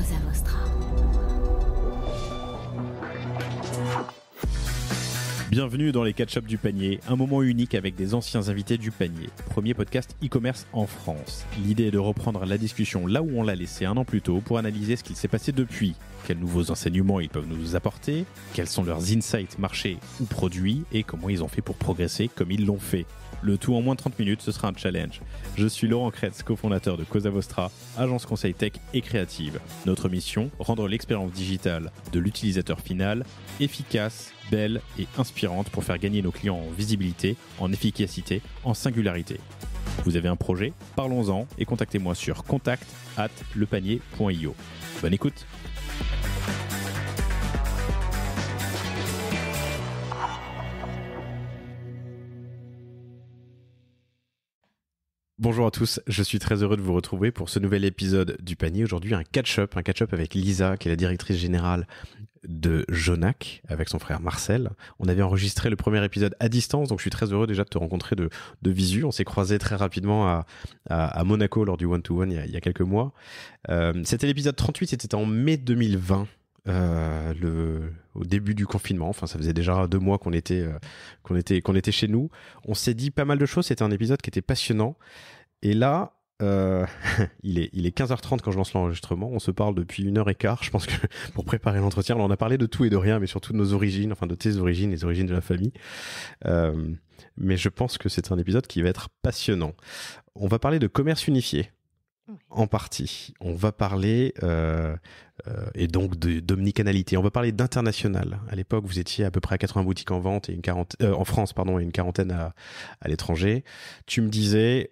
Cosa Vostra. Bienvenue dans les catch-up du panier, un moment unique avec des anciens invités du panier, premier podcast e-commerce en France. L'idée est de reprendre la discussion là où on l'a laissée un an plus tôt pour analyser ce qu'il s'est passé depuis, quels nouveaux enseignements ils peuvent nous apporter, quels sont leurs insights marché ou produits et comment ils ont fait pour progresser comme ils l'ont fait. Le tout en moins de 30 minutes, ce sera un challenge. Je suis Laurent Kretz, cofondateur de Cosa Vostra, agence conseil tech et créative. Notre mission, rendre l'expérience digitale de l'utilisateur final efficace belle et inspirante pour faire gagner nos clients en visibilité, en efficacité, en singularité. Vous avez un projet Parlons-en et contactez-moi sur contact at lepanier.io. Bonne écoute Bonjour à tous, je suis très heureux de vous retrouver pour ce nouvel épisode du panier. Aujourd'hui, un catch-up, un catch-up avec Lisa, qui est la directrice générale de Jonac, avec son frère Marcel. On avait enregistré le premier épisode à distance, donc je suis très heureux déjà de te rencontrer de, visu. On s'est croisé très rapidement à, Monaco lors du one-to-one il, y a quelques mois. Euh, c'était l'épisode 38, c'était en mai 2020. Euh, le, au début du confinement. Enfin, ça faisait déjà deux mois qu'on était, euh, qu'on était, qu'on était chez nous. On s'est dit pas mal de choses. C'était un épisode qui était passionnant. Et là, euh, il, est, il est 15h30 quand je lance l'enregistrement. On se parle depuis une heure et quart, je pense que pour préparer l'entretien. On a parlé de tout et de rien, mais surtout de nos origines, enfin de tes origines, les origines de la famille. mais je pense que c'est un épisode qui va être passionnant. On va parler de commerce unifié en partie. On va parler, euh, euh, et donc d'omnicanalité, on va parler d'international. À l'époque, vous étiez à peu près à 80 boutiques en vente et une euh, en France pardon, et une quarantaine à, à l'étranger. Tu me disais,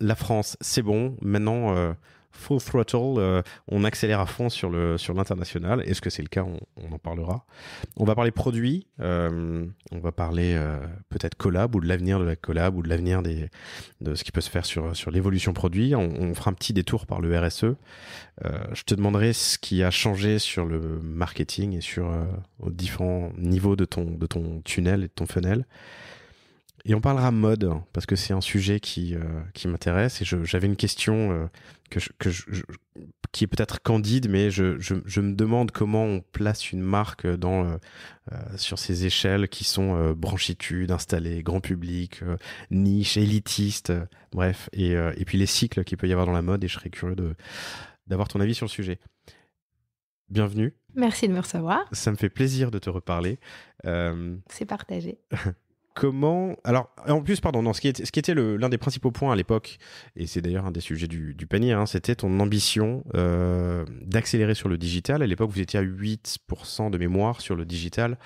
la France, c'est bon, maintenant full throttle, euh, on accélère à fond sur le sur l'international. Est-ce que c'est le cas on, en parlera. On va parler produits, euh, on va parler euh, peut-être collab ou de l'avenir de la collab ou de l'avenir des de ce qui peut se faire sur sur l'évolution produit. On, fera un petit détour par le RSE. je te demanderai ce qui a changé sur le marketing et sur aux différents niveaux de ton de ton tunnel et de ton funnel. Et on parlera mode, parce que c'est un sujet qui, euh, qui m'intéresse. Et j'avais une question euh, que, que qui est peut-être candide, mais je, me demande comment on place une marque dans, euh, sur ces échelles qui sont branchitude, installée, grand public, niche, élitiste, bref. Et, et puis les cycles qu'il peut y avoir dans la mode. Et je serais curieux d'avoir ton avis sur le sujet. Bienvenue. Merci de me recevoir. Ça me fait plaisir de te reparler. C'est partagé. comment. Alors, en plus, pardon, ce qui était, l'un des principaux points à l'époque, et c'est d'ailleurs un des sujets du, panier, hein, c'était ton ambition euh, d'accélérer sur le digital. À l'époque, vous étiez à 8% de mémoire sur le digital.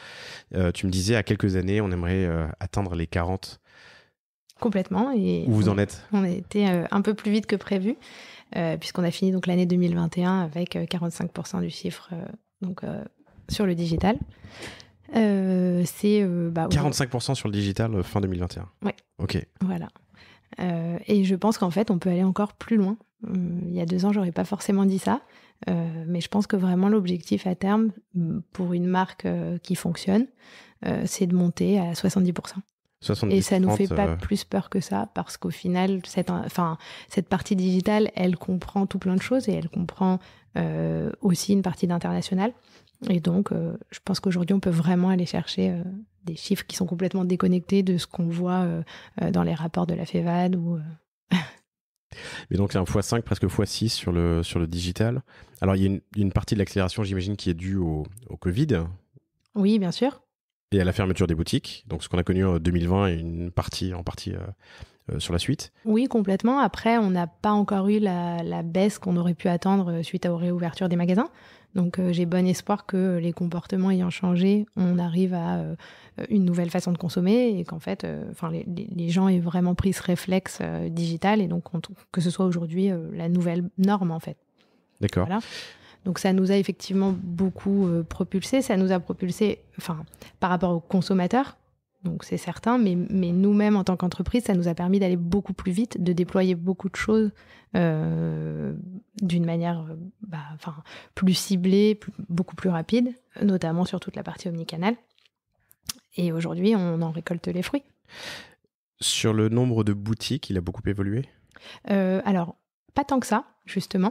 Euh, tu me disais, à quelques années, on aimerait euh, atteindre les 40%. Complètement. Et Où vous en êtes On était un peu plus vite que prévu, puisqu'on a fini donc l'année 2021 avec 45% du chiffre donc, sur le digital. Euh, c'est 45% euh, bah, sur le digital euh, fin 2021. Ouais. Ok. Voilà. et je pense qu'en fait, on peut aller encore plus loin. Il y a deux ans, j'aurais pas forcément dit ça, mais je pense que vraiment l'objectif à terme mm, pour une marque qui fonctionne, c'est de monter à 70%. 70 et ça nous fait pas plus peur que ça parce qu'au final, cette, cette partie digitale, elle comprend tout plein de choses et elle comprend aussi une partie d'international. Et donc, euh, je pense qu'aujourd'hui, on peut vraiment aller chercher euh, des chiffres qui sont complètement déconnectés de ce qu'on voit euh, dans les rapports de la FEVAD ou. Mais donc, c'est un x5, presque x6 sur le, sur le digital. Alors, il y a une, partie de l'accélération, j'imagine, qui est due au, au, Covid. Oui, bien sûr. Et à la fermeture des boutiques. Donc, ce qu'on a connu en 2020 et une partie, en partie sur la suite Oui, complètement. Après, on n'a pas encore eu la, la baisse qu'on aurait pu attendre suite à aux réouvertures des magasins. Donc euh, j'ai bon espoir que les comportements ayant changé, on arrive à euh, une nouvelle façon de consommer et qu'en fait, euh, enfin les, gens aient vraiment pris ce réflexe digital et donc que ce soit aujourd'hui la nouvelle norme en fait. D'accord. Donc ça nous a effectivement beaucoup propulsé, ça nous a propulsé, enfin par rapport aux consommateurs donc c'est certain, mais, mais nous-mêmes en tant qu'entreprise, ça nous a permis d'aller beaucoup plus vite, de déployer beaucoup de choses euh, d'une manière euh, bah, plus ciblée, beaucoup plus rapide, notamment sur toute la partie omnicanal. Et aujourd'hui, on en récolte les fruits. Sur le nombre de boutiques, il a beaucoup évolué euh, Alors, pas tant que ça, justement.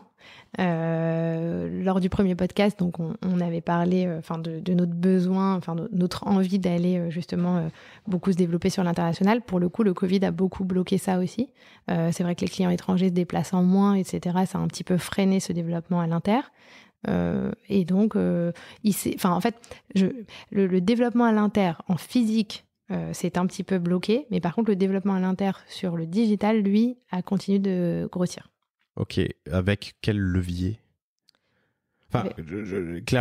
Euh, lors du premier podcast, donc on, avait parlé euh, enfin de, notre besoin, enfin notre envie d'aller euh, justement beaucoup se développer sur l'international. Pour le coup, le Covid a beaucoup bloqué ça aussi. c'est vrai que les clients étrangers se déplacent en moins, etc. Ça a un petit peu freiné ce développement à l'inter. et donc, enfin en fait, le, développement à l'inter en physique c'est un petit peu bloqué, mais par contre le développement à l'inter sur le digital, lui, a continué de grossir. Ok, avec quel levier Enfin,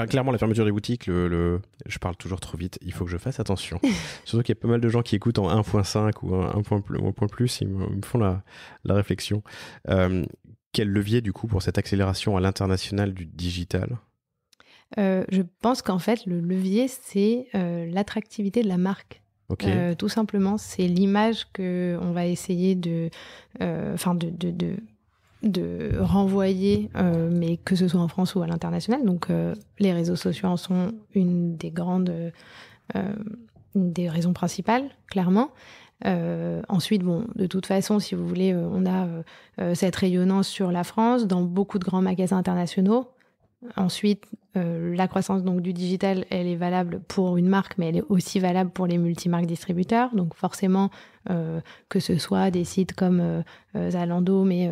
clairement, la fermeture des boutiques, le, je parle toujours trop vite, il faut que je fasse attention. Surtout qu'il y a pas mal de gens qui écoutent en 1.5 ou 1, point, point plus, ils me, font la, la réflexion. Euh, quel levier, du coup, pour cette accélération à l'international du digital euh, Je pense qu'en fait, le levier, c'est euh, l'attractivité de la marque. tout simplement, c'est l'image que on va essayer de, enfin de, de, de renvoyer, euh, mais que ce soit en France ou à l'international. Donc euh, les réseaux sociaux en sont une des grandes, euh, des raisons principales, clairement. ensuite, bon, de toute façon, si vous voulez, on a cette rayonnance sur la France dans beaucoup de grands magasins internationaux. Ensuite, la croissance donc du digital, elle est valable pour une marque, mais elle est aussi valable pour les multimarques distributeurs. Donc forcément, euh, que ce soit des sites comme euh, euh, Zalando, mais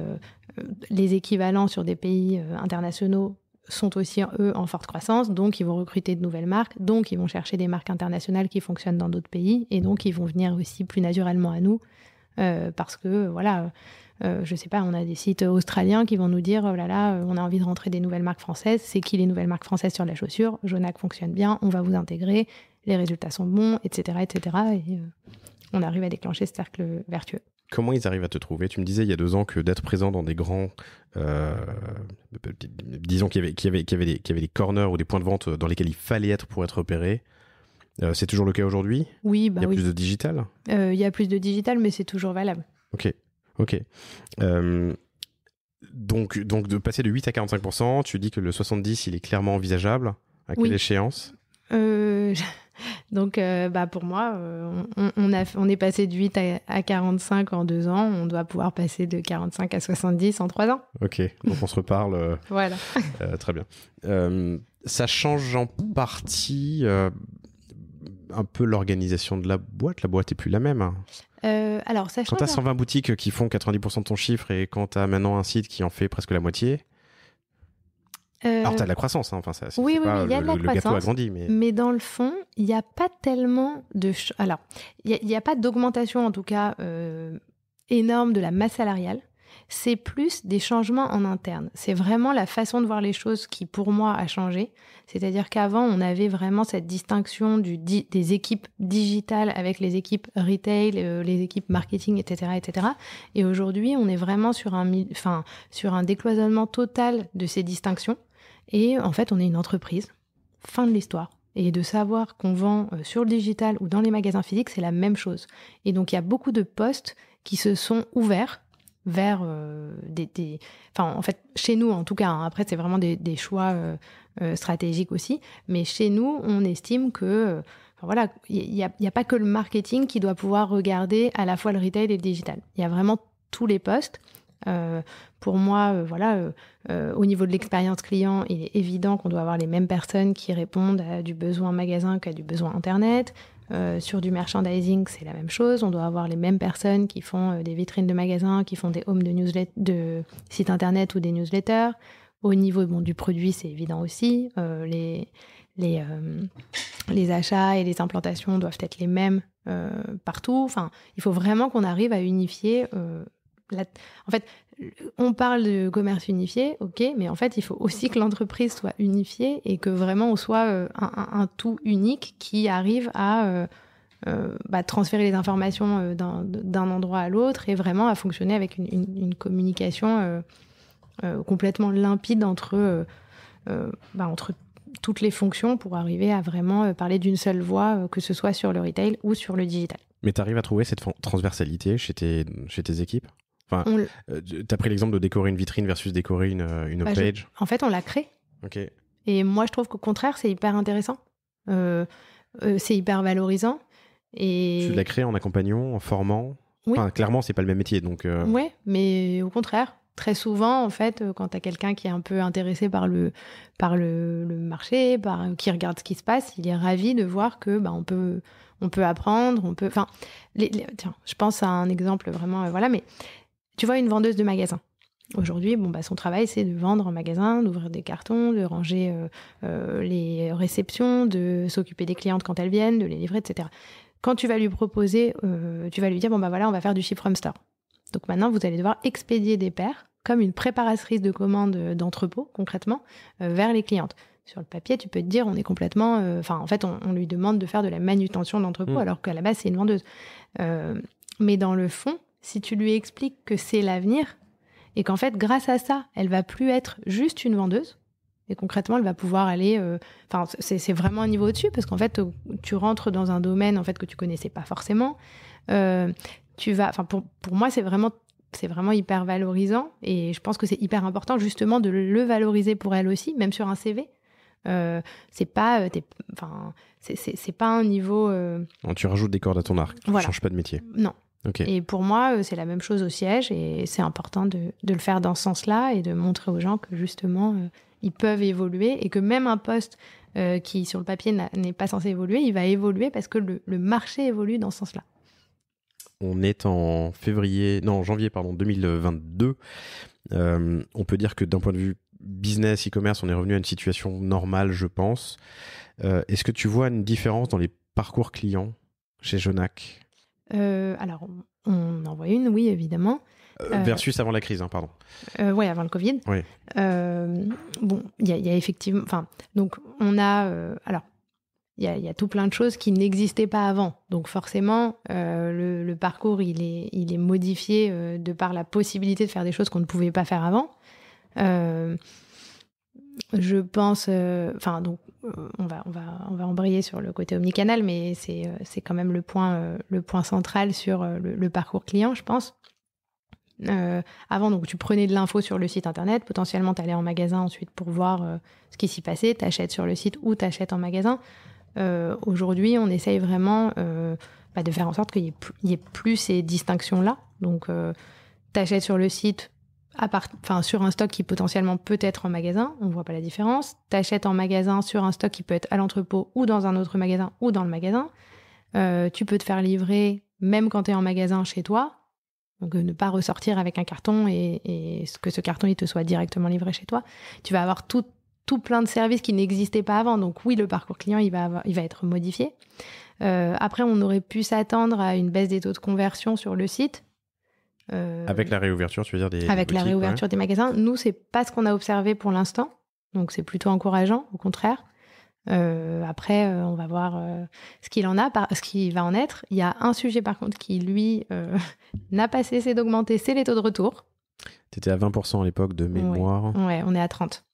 les équivalents sur des pays internationaux sont aussi eux en forte croissance, donc ils vont recruter de nouvelles marques, donc ils vont chercher des marques internationales qui fonctionnent dans d'autres pays, et donc ils vont venir aussi plus naturellement à nous, parce que voilà, je sais pas, on a des sites australiens qui vont nous dire oh là là, on a envie de rentrer des nouvelles marques françaises, c'est qui les nouvelles marques françaises sur la chaussure, Jonac fonctionne bien, on va vous intégrer, les résultats sont bons, etc., etc. Et, on arrive à déclencher ce cercle vertueux. Comment ils arrivent à te trouver Tu me disais il y a deux ans que d'être présent dans des grands, disons qu'il y avait, des, corners ou des points de vente dans lesquels il fallait être pour être opéré. Euh, c'est toujours le cas aujourd'hui Oui, il y a bah plus de digital. Euh, il y a plus de digital, mais c'est toujours valable. Ok, ok. Euh, donc, donc de passer de 8 à 45 tu dis que le 70 il est clairement envisageable. À quelle échéance Donc, euh, bah, pour moi, euh, on, on est passé de 8 à, 45 en deux ans. On doit pouvoir passer de 45 à 70 en trois ans. Ok, donc on se reparle. Euh, voilà. très bien. ça change en partie un peu l'organisation de la boîte. La boîte est plus la même. Hein. Euh, alors, ça change. 120 boutiques qui font 90% de ton chiffre et quand tu as maintenant un site qui en fait presque la moitié. Alors, tu as de euh, la croissance, hein, enfin, ça, oui, oui, il y a le, la gâteau a grandi. Mais... dans le fond, il n'y a pas tellement de. Alors, il n'y a, pas d'augmentation, en tout cas, euh, énorme de la masse salariale. C'est plus des changements en interne. C'est vraiment la façon de voir les choses qui, pour moi, a changé. C'est-à-dire qu'avant, on avait vraiment cette distinction du des équipes digitales avec les équipes retail, euh, les équipes marketing, etc., etc. Et aujourd'hui, on est vraiment sur un, sur un décloisonnement total de ces distinctions. Et en fait, on est une entreprise. Fin de l'histoire. Et de savoir qu'on vend euh, sur le digital ou dans les magasins physiques, c'est la même chose. Et donc, il y a beaucoup de postes qui se sont ouverts vers euh, des, Enfin, en fait, chez nous, en tout cas, hein. après, c'est vraiment des, choix euh, stratégiques aussi, mais chez nous, on estime que... voilà, il n'y a, pas que le marketing qui doit pouvoir regarder à la fois le retail et le digital. Il y a vraiment tous les postes. Euh, pour moi, euh, voilà, euh, au niveau de l'expérience client, il est évident qu'on doit avoir les mêmes personnes qui répondent à du besoin magasin qu'à du besoin internet. sur du merchandising, c'est la même chose. On doit avoir les mêmes personnes qui font des vitrines de magasins, qui font des homes de, de sites internet ou des newsletters. Au niveau bon, du produit, c'est évident aussi. les, les, les achats et les implantations doivent être les mêmes partout. Enfin, il faut vraiment qu'on arrive à unifier en fait, on parle de commerce unifié, ok, mais en fait, il faut aussi que l'entreprise soit unifiée et que vraiment on soit euh, un, tout unique qui arrive à euh, euh, bah, transférer les informations d'un endroit à l'autre et vraiment à fonctionner avec une, communication complètement limpide bah, entre, toutes les fonctions pour arriver à vraiment parler d'une seule voix, que ce soit sur le retail ou sur le digital. Mais tu arrives à trouver cette transversalité chez tes équipes Enfin, euh, tu pris l'exemple de décorer une vitrine versus décorer une, euh, une page. Bah, en fait, on l'a crée Ok. Et moi, je trouve qu'au contraire, c'est hyper intéressant. Euh, c'est hyper valorisant. Et... Tu la créé en accompagnant, en formant. Enfin, clairement, c'est pas le même métier. Donc, Oui, mais au contraire, très souvent, en fait, quand tu as quelqu'un qui est un peu intéressé par le, par le, le, marché, par, qui regarde ce qui se passe, il est ravi de voir que bah, on, peut, on peut apprendre, on peut. Enfin, tiens, je pense à un exemple vraiment. voilà, mais tu vois, une vendeuse de magasin. Aujourd'hui, bon, bah, son travail, c'est de vendre en magasin, d'ouvrir des cartons, de ranger euh, euh, les réceptions, de s'occuper des clientes quand elles viennent, de les livrer, etc. Quand tu vas lui proposer, euh, tu vas lui dire, bon, bah voilà, on va faire du chiffre from store. Donc maintenant, vous allez devoir expédier des paires comme une préparatrice de commandes d'entrepôt, concrètement, vers les clientes. Sur le papier, tu peux te dire, on est complètement... Enfin, en fait, on, lui demande de faire de la manutention d'entrepôt, mmh. alors qu'à la base, c'est une vendeuse. mais dans le fond, si tu lui expliques que c'est l'avenir et qu'en fait, grâce à ça, elle va plus être juste une vendeuse. Et concrètement, elle va pouvoir aller. Euh, enfin, c'est vraiment un niveau au-dessus parce qu'en fait, tu rentres dans un domaine en fait que tu connaissais pas forcément. Euh, tu vas. Enfin, pour, moi, c'est vraiment c'est vraiment hyper valorisant et je pense que c'est hyper important justement de le valoriser pour elle aussi, même sur un CV. Euh, c'est pas euh, enfin c'est pas un niveau tu rajoutes des cordes à ton arc tu ne changes pas de métier non et pour moi, euh, c'est la même chose au siège et c'est important de, le faire dans ce sens-là et de montrer aux gens que justement, euh, ils peuvent évoluer et que même un poste euh, qui, sur le papier, n'est pas censé évoluer, il va évoluer parce que le, marché évolue dans ce sens-là. On est en février, non, janvier, pardon, 2022. on peut dire que d'un point de vue business, e-commerce, on est revenu à une situation normale, je pense. Est-ce que tu vois une différence dans les parcours clients chez Jonac euh, alors, on, en voit une, oui, évidemment. Euh, euh, versus avant la crise, hein, pardon. oui, avant le Covid. Oui. bon, il y, a effectivement. Enfin, donc, on a. alors, il y, a, tout plein de choses qui n'existaient pas avant. Donc, forcément, le, le, parcours, il est, il est modifié de par la possibilité de faire des choses qu'on ne pouvait pas faire avant. je pense. Enfin, donc, euh, on va, on, va, embrayer sur le côté omnicanal, mais c'est euh, quand même le point, euh, central sur le, parcours client, je pense. avant, donc tu prenais de l'info sur le site internet, potentiellement tu allais en magasin ensuite pour voir ce qui s'y passait, Tu achètes sur le site ou tu achètes en magasin. Aujourd'hui, on essaye vraiment bah, de faire en sorte qu'il n'y ait, plus ces distinctions-là. Donc, tu achètes sur le site, sur un stock qui potentiellement peut être en magasin, on ne voit pas la différence. Tu achètes en magasin sur un stock qui peut être à l'entrepôt ou dans un autre magasin ou dans le magasin. Euh, tu peux te faire livrer même quand tu es en magasin chez toi. Donc euh, ne pas ressortir avec un carton et, que ce carton il te soit directement livré chez toi. Tu vas avoir tout, plein de services qui n'existaient pas avant. Donc oui, le parcours client il va, être modifié. Euh, après, on aurait pu s'attendre à une baisse des taux de conversion sur le site. Euh, avec la réouverture, tu veux dire des Avec la réouverture des magasins. Nous, c'est pas ce qu'on a observé pour l'instant. Donc, c'est plutôt encourageant, au contraire. Euh, après, euh, on va voir ce qu'il en a, par, ce qui va en être. Il y a un sujet, par contre, qui, lui, n'a pas cessé d'augmenter, c'est les taux de retour. Tu étais à 20% à l'époque de mémoire. Oui, ouais, on est à 30.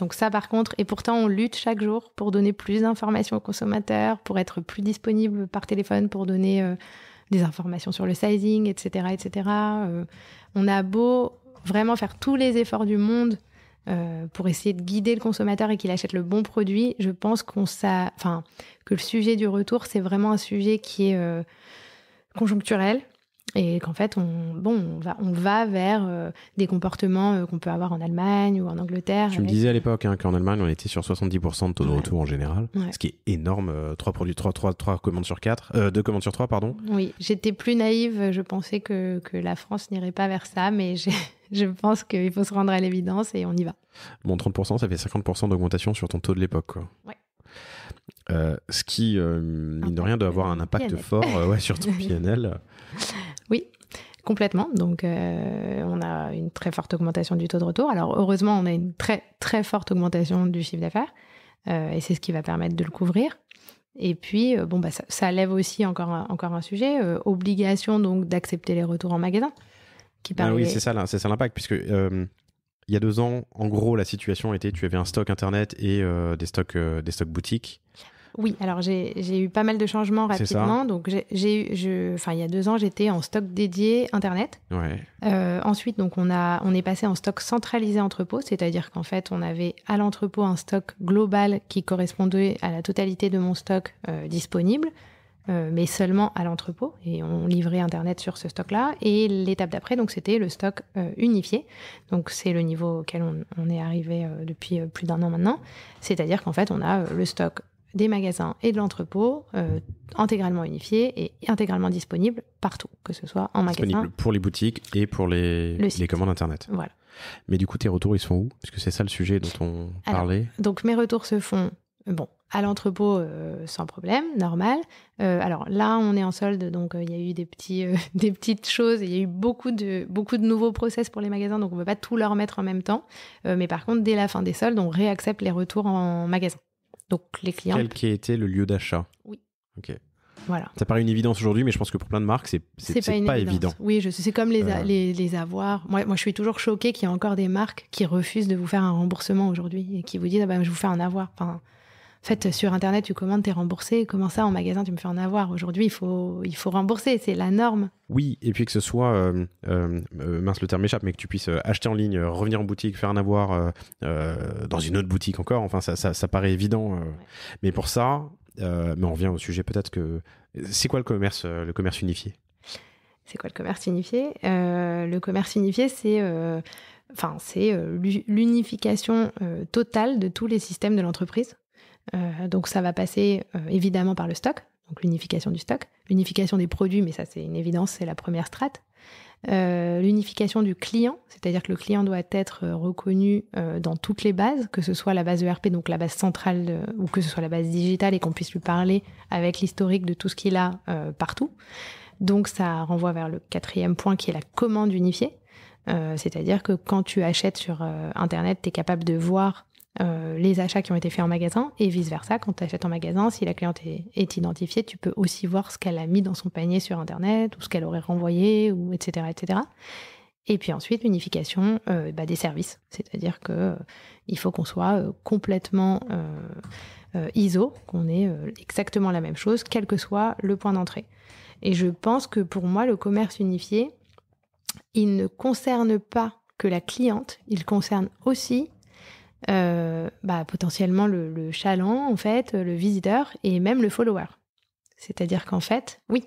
Donc ça, par contre, et pourtant, on lutte chaque jour pour donner plus d'informations aux consommateurs, pour être plus disponible par téléphone, pour donner des informations sur le sizing, etc. etc. Euh, on a beau vraiment faire tous les efforts du monde euh, pour essayer de guider le consommateur et qu'il achète le bon produit, je pense qu'on enfin, que le sujet du retour, c'est vraiment un sujet qui est euh, conjoncturel, et qu'en fait on bon on va on va vers euh, des comportements euh, qu'on peut avoir en Allemagne ou en Angleterre. Tu me disais à l'époque hein, qu'en Allemagne on était sur 70% de taux de retour en général, ce qui est énorme. Euh, trois produits, 3, 3, commandes sur quatre. Deux commandes sur trois, pardon. Oui, j'étais plus naïve, je pensais que, que la France n'irait pas vers ça, mais je pense qu'il faut se rendre à l'évidence et on y va. Bon, 30%, ça fait 50% d'augmentation sur ton taux de l'époque. Ouais. ce qui, mine de rien, doit avoir un impact fort sur ton PNL. Oui, Complètement. Donc, euh, on a une très forte augmentation du taux de retour. Alors, heureusement, on a une très, très forte augmentation du chiffre d'affaires. Euh, et c'est ce qui va permettre de le couvrir. Et puis, euh, bon, bah, ça, lève aussi encore un, encore un sujet. obligation, donc, d'accepter les retours en magasin. Qui ah oui, c'est ça, c'est ça l'impact. Puisque, il y a deux ans, en gros, la situation était tu avais un stock Internet et des stocks, des stocks boutiques. Oui, alors j'ai eu pas mal de changements rapidement. Donc j'ai enfin il y a deux ans j'étais en stock dédié internet. Ouais. Euh, ensuite donc on a on est passé en stock centralisé entrepôt, c'est-à-dire qu'en fait on avait à l'entrepôt un stock global qui correspondait à la totalité de mon stock euh, disponible. Euh, mais seulement à l'entrepôt et on livrait internet sur ce stock là et l'étape d'après donc c'était le stock unifié donc c'est le niveau auquel on, est arrivé depuis plus d'un an maintenant c'est à dire qu'en fait on a le stock des magasins et de l'entrepôt euh, intégralement unifiés et intégralement disponibles partout, que ce soit en magasin. Disponible pour les boutiques et pour les, les commandes Internet. Voilà. Mais du coup, tes retours, ils sont où Puisque c'est ça le sujet dont on parlait. Donc, mes retours se font euh, Bon, à l'entrepôt, euh, sans problème, normal. alors là, on est en solde, donc il y a eu des, petits, des petites choses, il y a eu beaucoup de, beaucoup de nouveaux process pour les magasins, donc on ne peut pas tout leur mettre en même temps. mais par contre, dès la fin des soldes, on réaccepte les retours en magasin donc les clients. Quel qui était le lieu d'achat Oui. Ok. Voilà. Ça paraît une évidence aujourd'hui, mais je pense que pour plein de marques, c'est c'est pas, évident. Oui, je c'est comme les, euh. les, avoirs. Moi, je suis toujours choquée qu'il y ait encore des marques qui refusent de vous faire un remboursement aujourd'hui et qui vous disent ah ben, je vous fais un avoir. Enfin, en fait, euh, sur Internet, tu commandes, es remboursé. Comment ça, en magasin, tu me fais en avoir Aujourd'hui, il faut, il faut rembourser, c'est la norme. Oui, et puis que ce soit, euh, euh, mince le terme échappe, mais que tu puisses acheter en ligne, revenir en boutique, faire en avoir dans une autre boutique encore, enfin, ça, paraît évident. Mais pour ça, mais on revient au sujet peut-être que... C'est quoi le commerce, le commerce unifié c'est quoi le commerce unifié Le commerce unifié, c'est enfin, c'est l'unification totale de tous les systèmes de l'entreprise. Euh, donc ça va passer euh, évidemment par le stock, donc l'unification du stock, l'unification des produits, mais ça c'est une évidence, c'est la première strate. Euh, l'unification du client, c'est-à-dire que le client doit être reconnu dans toutes les bases, que ce soit la base ERP, donc la base centrale, ou que ce soit la base digitale, et qu'on puisse lui parler avec l'historique de tout ce qu'il a partout. Donc ça renvoie vers le quatrième point qui est la commande unifiée. c'est-à-dire que quand tu achètes sur Internet, tu es capable de voir euh, les achats qui ont été faits en magasin et vice-versa. Quand tu achètes en magasin, si la cliente est, identifiée, tu peux aussi voir ce qu'elle a mis dans son panier sur Internet ou ce qu'elle aurait renvoyé, ou etc. etc. Et puis ensuite, l'unification euh, bah, des services, c'est-à-dire que euh, il faut qu'on soit complètement ISO, qu'on ait exactement la même chose, quel que soit le point d'entrée. Et je pense que pour moi, le commerce unifié, il ne concerne pas que la cliente, il concerne aussi euh, bah, potentiellement le, chaland, en fait, le visiteur et même le follower. C'est-à-dire qu'en fait, oui.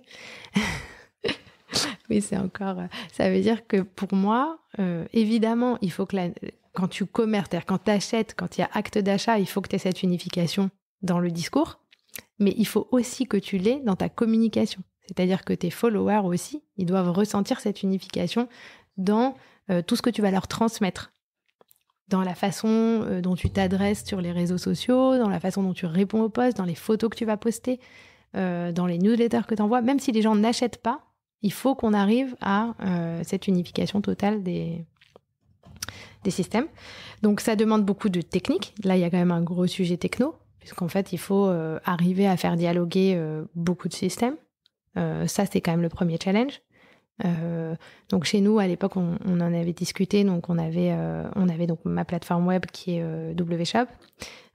oui, c'est encore. Euh, ça veut dire que pour moi, euh, évidemment, il faut que quand tu commerces, quand tu achètes, quand il y a acte d'achat, il faut que tu aies cette unification dans le discours, mais il faut aussi que tu l'aies dans ta communication. C'est-à-dire que tes followers aussi, ils doivent ressentir cette unification dans tout ce que tu vas leur transmettre dans la façon euh, dont tu t'adresses sur les réseaux sociaux, dans la façon dont tu réponds aux posts, dans les photos que tu vas poster, euh, dans les newsletters que tu envoies, même si les gens n'achètent pas, il faut qu'on arrive à euh, cette unification totale des, des systèmes. Donc ça demande beaucoup de techniques. Là, il y a quand même un gros sujet techno, puisqu'en fait, il faut arriver à faire dialoguer beaucoup de systèmes. ça, c'est quand même le premier challenge. Euh, donc chez nous à l'époque on, en avait discuté donc on avait euh, on avait donc ma plateforme web qui est euh, WShop.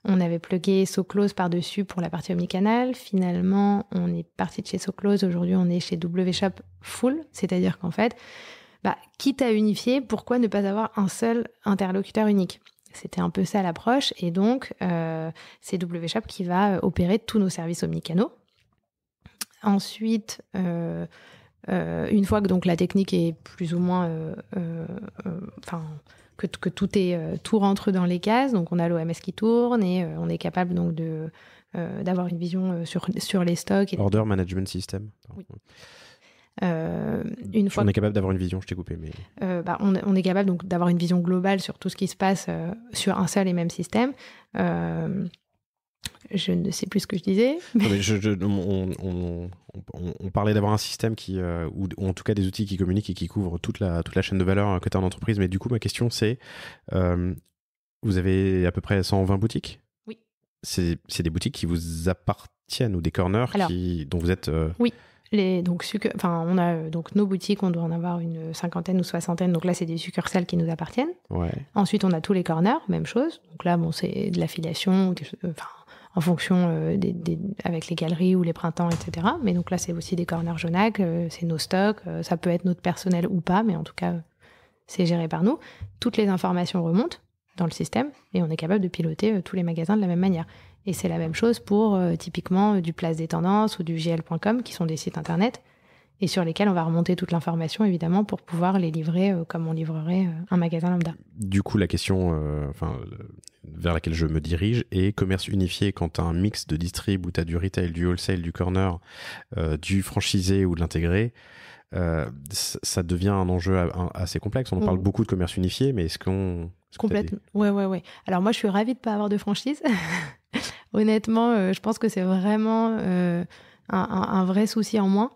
On avait plugué SoClose par-dessus pour la partie omnicanal. Finalement, on est parti de chez SoClose. Aujourd'hui, on est chez WShop full, c'est-à-dire qu'en fait, bah, quitte à unifier, pourquoi ne pas avoir un seul interlocuteur unique c'était un peu ça l'approche, et donc c'est WShop qui va opérer tous nos services omnicanaux. Ensuite, euh, une fois que donc la technique est plus ou moins, euh, euh, enfin que, tout est tout rentre dans les cases, donc on a l'OMS qui tourne et on est capable donc de d'avoir une vision sur sur les stocks. Et... Order management system. Oui. une fois on est capable d'avoir une vision, je t'ai coupé, mais bah, on, est capable donc d'avoir une vision globale sur tout ce qui se passe sur un seul et même système. Je ne sais plus ce que je disais. on, parlait d'avoir un système qui, euh, ou, en tout cas des outils qui communiquent et qui couvrent toute la, toute la chaîne de valeur euh, que tu as en entreprise. Mais du coup, ma question, c'est euh, vous avez à peu près 120 boutiques Oui. C'est des boutiques qui vous appartiennent ou des corners qui, dont vous êtes. Oui. Les, donc, enfin, on a donc nos boutiques, on doit en avoir une cinquantaine ou soixantaine. Donc là, c'est des succursales qui nous appartiennent. Ouais. Ensuite, on a tous les corners, même chose. Donc là, bon, c'est de l'affiliation, enfin, en fonction euh, des, avec les galeries ou les printemps, etc. Mais donc là, c'est aussi des corners jaunac, euh, c'est nos stocks, euh, ça peut être notre personnel ou pas, mais en tout cas, c'est géré par nous. Toutes les informations remontent dans le système et on est capable de piloter tous les magasins de la même manière. Et c'est la même chose pour typiquement du Place des Tendances ou du GL.com qui sont des sites internet et sur lesquels on va remonter toute l'information évidemment pour pouvoir les livrer euh, comme on livrerait euh, un magasin lambda. Du coup, la question euh, enfin, vers laquelle je me dirige est commerce unifié quand tu as un mix de distrib ou tu as du retail, du wholesale, du corner, du franchisé ou de l'intégré. ça devient un enjeu assez complexe. On en parle oh. beaucoup de commerce unifié, mais est-ce qu'on. Complètement. Ouais, ouais, ouais. Alors, moi, je suis ravie de ne pas avoir de franchise. Honnêtement, je pense que c'est vraiment un, un vrai souci en moins.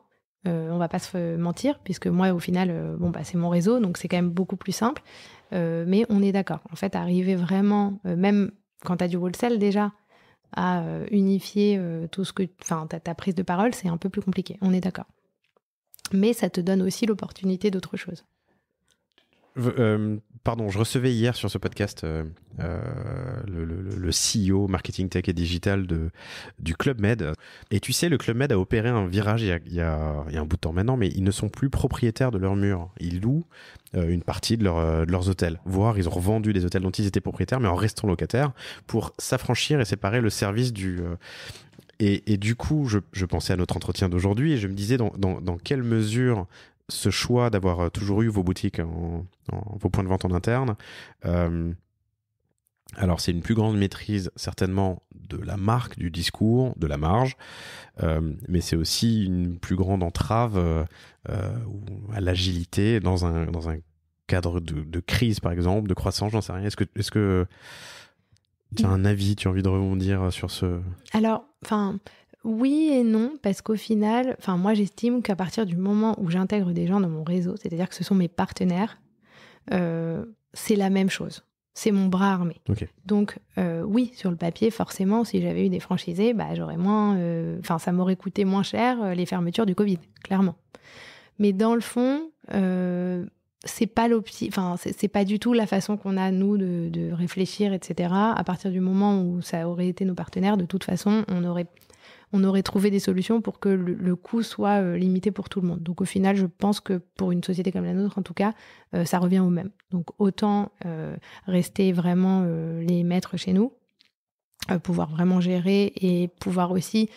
On euh, on va pas se mentir, puisque moi, au final, euh, bon, bah, c'est mon réseau, donc c'est quand même beaucoup plus simple. Euh, mais on est d'accord. En fait, arriver vraiment, même quand tu as du wholesale déjà, à unifier tout ce que. Enfin, ta prise de parole, c'est un peu plus compliqué. On est d'accord. Mais ça te donne aussi l'opportunité d'autre chose. Euh, pardon, je recevais hier sur ce podcast euh, euh, le, CEO marketing tech et digital de, du Club Med. Et tu sais, le Club Med a opéré un virage il y a, un bout de temps maintenant, mais ils ne sont plus propriétaires de leurs murs. Ils louent une partie de, leurs hôtels, voire ils ont revendu des hôtels dont ils étaient propriétaires, mais en restant locataires pour s'affranchir et séparer le service du. Et, du coup, je, pensais à notre entretien d'aujourd'hui et je me disais dans quelle mesure ce choix d'avoir euh, toujours eu vos boutiques, en, vos points de vente en interne, euh, alors c'est une plus grande maîtrise certainement de la marque, du discours, de la marge, euh, mais c'est aussi une plus grande entrave à l'agilité dans un, cadre de, crise par exemple, de croissance, j'en sais rien. Est-ce que, est-ce que tu as mmh. un avis, tu as envie de rebondir sur ce... Alors, enfin, oui et non, parce qu'au final, enfin moi j'estime qu'à partir du moment où j'intègre des gens dans mon réseau, c'est-à-dire que ce sont mes partenaires, euh, c'est la même chose. C'est mon bras armé. Donc euh, oui, sur le papier, forcément, si j'avais eu des franchisés, bah j'aurais moins, euh, ça m'aurait coûté moins cher les fermetures du Covid, clairement. Mais dans le fond, c'est pas enfin c'est pas du tout la façon qu'on a nous de, réfléchir, etc. À partir du moment où ça aurait été nos partenaires, de toute façon, on aurait on aurait trouvé des solutions pour que le, coût soit euh, limité pour tout le monde. Donc au final, je pense que pour une société comme la nôtre, en tout cas, euh, ça revient au même. Donc autant euh, rester vraiment les maîtres chez nous, pouvoir vraiment gérer et pouvoir aussi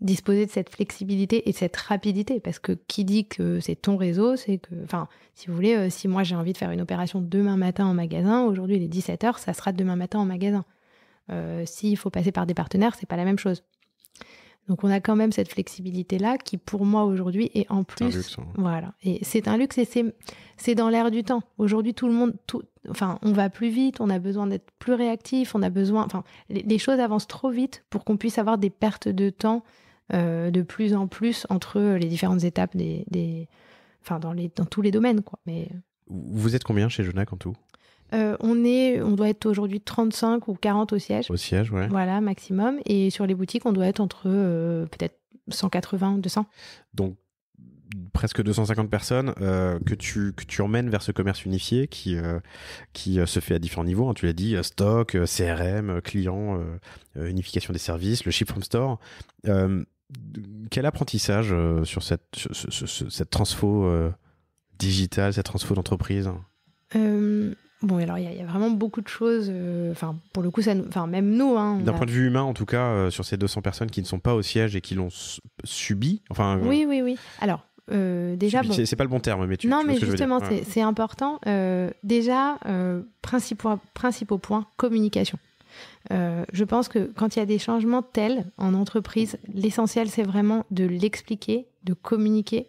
disposer de cette flexibilité et de cette rapidité parce que qui dit que c'est ton réseau c'est que enfin si vous voulez si moi j'ai envie de faire une opération demain matin en magasin aujourd'hui il est 17h ça sera demain matin en magasin s'il faut passer par des partenaires c'est pas la même chose donc on a quand même cette flexibilité là qui pour moi aujourd'hui est en plus voilà et c'est un luxe et c'est c'est dans l'air du temps. Aujourd'hui tout le monde tout enfin on va plus vite, on a besoin d'être plus réactif, on a besoin enfin les, choses avancent trop vite pour qu'on puisse avoir des pertes de temps euh, de plus en plus entre les différentes étapes des, enfin dans les dans tous les domaines quoi. Mais euh. vous êtes combien chez Jonac en tout euh, on est, on doit être aujourd'hui 35 ou 40 au siège. Au siège, ouais. Voilà, maximum. Et sur les boutiques, on doit être entre euh, peut-être 180 ou 200. Donc presque 250 personnes euh, que tu que tu emmènes vers ce commerce unifié qui qui se fait à différents niveaux. Hein. tu l'as dit, stock, CRM, client, unification des services, le ship from store. quel apprentissage sur cette cette transfo digitale, cette transfo d'entreprise Bon, alors il y, a vraiment beaucoup de choses. Euh, enfin, pour le coup, ça, enfin même nous. Hein, D'un point de vue humain, en tout cas, euh, sur ces 200 personnes qui ne sont pas au siège et qui l'ont subi. Enfin. Euh, oui, oui, oui. Alors. déjà, bon... c'est pas le bon terme, mais tu. Non, mais justement, c'est important. déjà, principaux, principaux points communication. je pense que quand il y a des changements tels en entreprise, l'essentiel c'est vraiment de l'expliquer, de communiquer,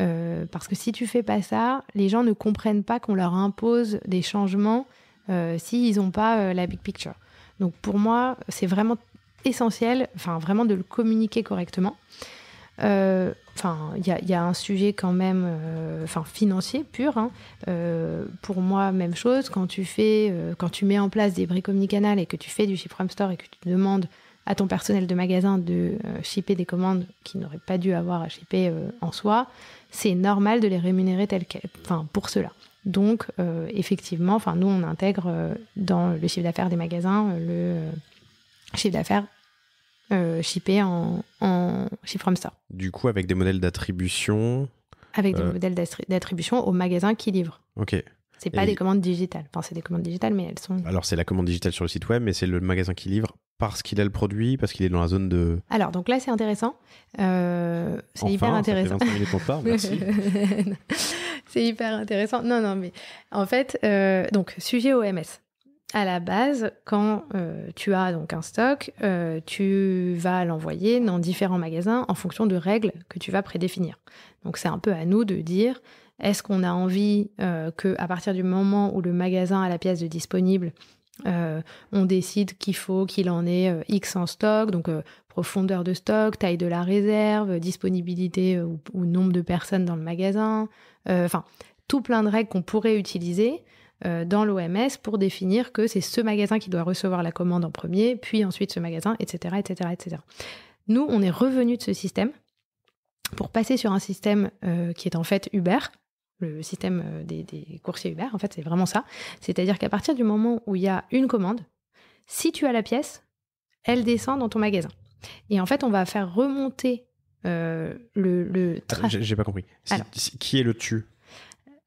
euh, parce que si tu fais pas ça, les gens ne comprennent pas qu'on leur impose des changements euh, s'ils n'ont pas euh, la big picture. Donc pour moi, c'est vraiment essentiel, enfin vraiment de le communiquer correctement. Enfin, il y, a un sujet quand même, enfin financier pur. Hein. pour moi, même chose. Quand tu fais, quand tu mets en place des briques et que tu fais du chiffre Store et que tu demandes à ton personnel de magasin de euh, shipper des commandes qui n'auraient pas dû avoir à shipper euh, en soi, c'est normal de les rémunérer tel pour cela. Donc, euh, effectivement, enfin, nous, on intègre dans le chiffre d'affaires des magasins le chiffre d'affaires shippé en, en chiffre from store. Du coup, avec des modèles d'attribution Avec des modèles d'attribution aux magasins qui livrent. Ok. C'est pas des commandes digitales. Enfin, c'est des commandes digitales, mais elles sont. Alors, c'est la commande digitale sur le site web, mais c'est le magasin qui livre parce qu'il a le produit, parce qu'il est dans la zone de. Alors, donc là, c'est intéressant. Euh, c'est hyper intéressant. merci. c'est hyper intéressant. Non, non, mais en fait, euh, donc, sujet OMS. À la base, quand euh, tu as donc un stock, tu vas l'envoyer dans différents magasins en fonction de règles que tu vas prédéfinir. Donc, c'est un peu à nous de dire est-ce qu'on a envie qu'à euh, que à partir du moment où le magasin a la pièce de disponible, euh, on décide qu'il faut qu'il en ait euh, X en stock, donc profondeur de stock, taille de la réserve, disponibilité ou, nombre de personnes dans le magasin, enfin tout plein de règles qu'on pourrait utiliser dans l'OMS pour définir que c'est ce magasin qui doit recevoir la commande en premier, puis ensuite ce magasin, etc., etc., etc. Nous, on est revenu de ce système pour passer sur un système qui est en fait Uber, le système euh, des, coursiers Uber, en fait, c'est vraiment ça. C'est-à-dire qu'à partir du moment où il y a une commande, si tu as la pièce, elle descend dans ton magasin. Et en fait, on va faire remonter euh, le, le trajet. J'ai pas compris. qui est le tu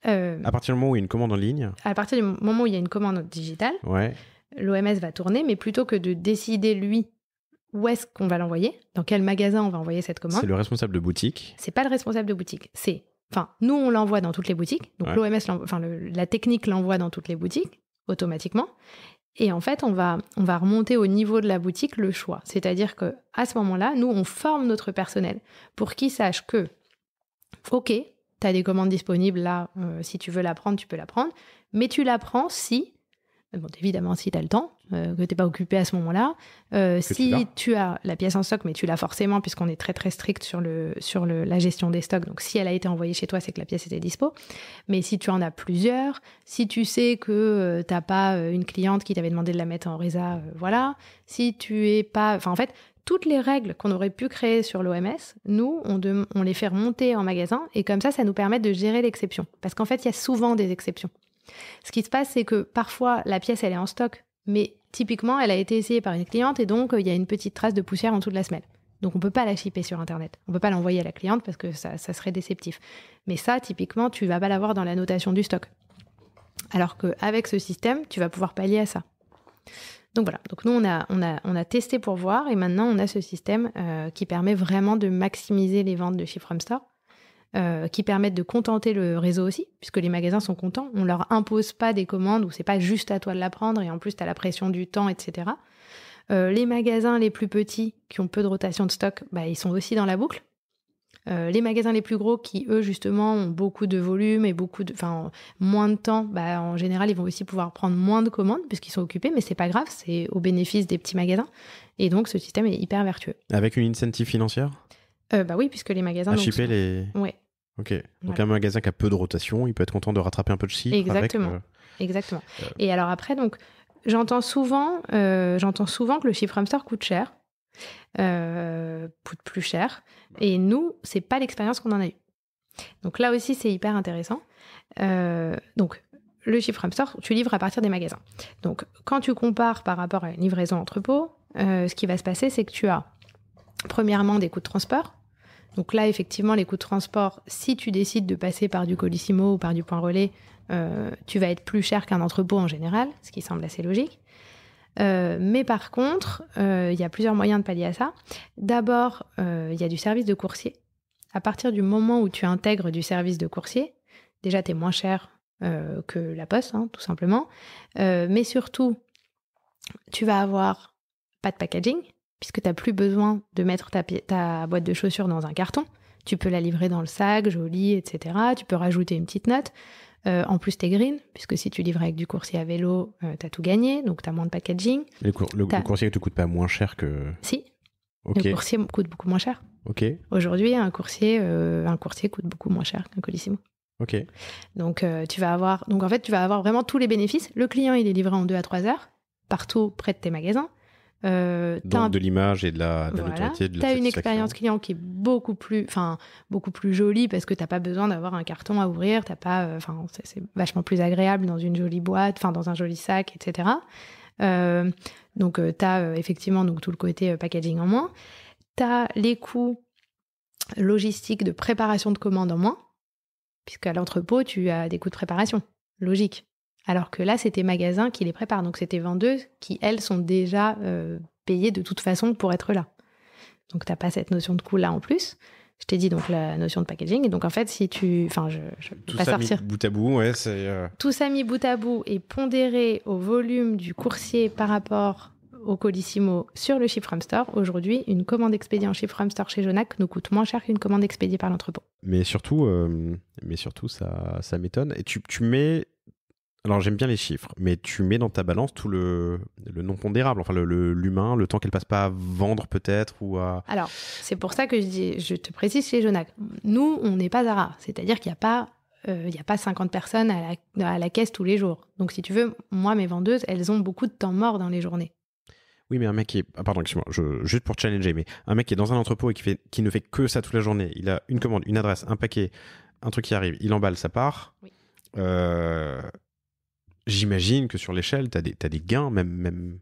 euh, À partir du moment où il y a une commande en ligne À partir du moment où il y a une commande digitale, ouais. l'OMS va tourner, mais plutôt que de décider lui où est-ce qu'on va l'envoyer, dans quel magasin on va envoyer cette commande. C'est le responsable de boutique. C'est pas le responsable de boutique, c'est Enfin, nous, on l'envoie dans toutes les boutiques. Donc, l'OMS, enfin, la technique l'envoie dans toutes les boutiques automatiquement. Et en fait, on va, on va remonter au niveau de la boutique le choix. C'est-à-dire que à ce moment-là, nous, on forme notre personnel pour qu'il sache que, OK, tu as des commandes disponibles là, euh, si tu veux l'apprendre, tu peux l'apprendre. mais tu l'apprends prends si euh, évidemment, si tu as le temps, euh, que tu n'es pas occupé à ce moment-là. Euh, si tu, as la pièce en stock, mais tu l'as forcément, puisqu'on est très très strict sur, le, sur la gestion des stocks. Donc, si elle a été envoyée chez toi, c'est que la pièce était dispo. Mais si tu en as plusieurs, si tu sais que tu n'as pas une cliente qui t'avait demandé de la mettre en résa, voilà. Si tu es pas. Enfin, en fait, toutes les règles qu'on aurait pu créer sur l'OMS, nous, on, on les fait remonter en magasin. Et comme ça, ça nous permet de gérer l'exception. Parce qu'en fait, il y a souvent des exceptions. Ce qui se passe, c'est que parfois la pièce, elle est en stock, mais typiquement, elle a été essayée par une cliente et donc euh, il y a une petite trace de poussière en dessous de la semelle. Donc on ne peut pas la shipper sur Internet. On ne peut pas l'envoyer à la cliente parce que ça, serait déceptif. Mais ça, typiquement, tu ne vas pas l'avoir dans la notation du stock. Alors qu'avec ce système, tu vas pouvoir pallier à ça. Donc voilà, donc nous on a, testé pour voir et maintenant on a ce système euh, qui permet vraiment de maximiser les ventes de chez From Store euh, qui permettent de contenter le réseau aussi, puisque les magasins sont contents. On leur impose pas des commandes où c'est pas juste à toi de la prendre et en plus tu as la pression du temps, etc. Euh, les magasins les plus petits qui ont peu de rotation de stock, bah, ils sont aussi dans la boucle. Euh, les magasins les plus gros qui, eux, justement, ont beaucoup de volume et beaucoup de, enfin, moins de temps, bah, en général, ils vont aussi pouvoir prendre moins de commandes puisqu'ils sont occupés, mais c'est pas grave, c'est au bénéfice des petits magasins. Et donc, ce système est hyper vertueux. Avec une incentive financière Bah oui, puisque les magasins. À donc, les... Ouais. Ok. Donc un magasin qui a peu de rotation, il peut être content de rattraper un peu de chiffre. Exactement. Euh, Exactement. Euh, Et alors après, donc j'entends souvent, euh, j'entends souvent que le chiffre hamster coûte cher, coûte plus cher. Bah. Et nous, c'est pas l'expérience qu'on en a eue. Donc là aussi, c'est hyper intéressant. donc le chiffre hamster, tu livres à partir des magasins. Donc quand tu compares par rapport à une livraison entrepôt, ce qui va se passer, c'est que tu as premièrement des coûts de transport donc là, effectivement, les coûts de transport, si tu décides de passer par du Colissimo ou par du point relais, euh, tu vas être plus cher qu'un entrepôt en général, ce qui semble assez logique. Euh, mais par contre, euh, il y a plusieurs moyens de pallier à ça. D'abord, il y a du service de coursier. À partir du moment où tu intègres du service de coursier, déjà, tu es moins cher que la poste, hein, tout simplement. mais surtout, tu vas avoir pas de packaging, puisque tu n'as plus besoin de mettre ta, boîte de chaussures dans un carton. Tu peux la livrer dans le sac, jolie, etc. Tu peux rajouter une petite note. Euh, en plus, es green, puisque si tu livres avec du coursier à vélo, euh, tu as tout gagné, donc tu as moins de packaging. Le, coursier le, te coûte pas moins cher que. Si. Le coursier coûte beaucoup moins cher. Ok. Aujourd'hui, un coursier, euh, un coursier coûte beaucoup moins cher qu'un colissimo. Ok. Donc tu vas avoir, donc en fait, tu vas avoir vraiment tous les bénéfices. Le client, il est livré en 2 à 3 heures partout près de tes magasins. Euh, donc de l'image et de la, de T'as une expérience client qui est beaucoup plus, beaucoup plus jolie parce que t'as pas besoin d'avoir un carton à ouvrir, t'as pas, euh, c'est vachement plus agréable dans une jolie boîte, dans un joli sac, etc. Euh, donc tu t'as effectivement donc tout le côté packaging en moins, t'as les coûts logistiques de préparation de commande en moins, puisqu'à l'entrepôt tu as des coûts de préparation, logique. Alors que là, c'était magasin qui les prépare. Donc c'était vendeuses qui, elles, sont déjà euh, payées de toute façon pour être là. Donc t'as pas cette notion de coût là en plus. Je t'ai dit donc la notion de packaging. Et donc en fait, si tu. Enfin, je. ça sortir. mis bout à bout, ouais, euh, Tout ça mis bout à bout et pondéré au volume du coursier par rapport au Colissimo sur le chiffre Store. Aujourd'hui, une commande expédiée en chiffre Store chez Jonac nous coûte moins cher qu'une commande expédiée par l'entrepôt. Mais surtout, euh, mais surtout ça, ça m'étonne. Et tu, tu mets alors j'aime bien les chiffres, mais tu mets dans ta balance tout le, le non pondérable, enfin l'humain, le, le, temps qu'elle passe pas à vendre peut-être ou à. Alors c'est pour ça que je je te précise chez Jonac, nous on n'est pas Zara, c'est-à-dire qu'il n'y a pas euh, il a pas 50 personnes à la, caisse tous les jours. Donc, si tu veux, moi, mes vendeuses, elles ont beaucoup de temps mort dans les journées. Oui, mais un mec qui est. Ah, pardon, excuse-moi, juste pour challenger, mais un mec qui est dans un entrepôt et qui, fait... qui ne fait que ça toute la journée, il a une commande, une adresse, un paquet, un truc qui arrive, il emballe, ça part. Oui. Euh, j'imagine que sur l'échelle, tu as, des gains, même. même...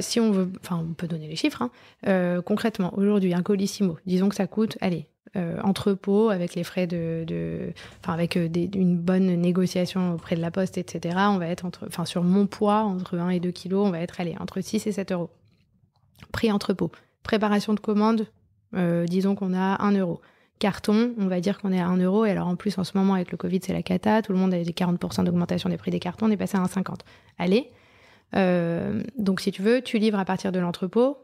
si on veut, enfin, on peut donner les chiffres. Hein. Euh, concrètement, aujourd'hui, un colissimo, disons que ça coûte, allez, euh, entrepôt avec les frais de. avec euh, une bonne négociation auprès de la poste, etc. On va être entre. Enfin, sur mon poids, entre 1 et 2 kilos, on va être, allez, entre 6 et 7 euros. Prix entrepôt. Préparation de commande, disons qu'on a 1 euro carton, on va dire qu'on est à 1 euro. Et alors en plus, en ce moment, avec le Covid, c'est la cata. Tout le monde a des 40% d'augmentation des prix des cartons. On est passé à 1,50. Allez. Euh, donc si tu veux, tu livres à partir de l'entrepôt.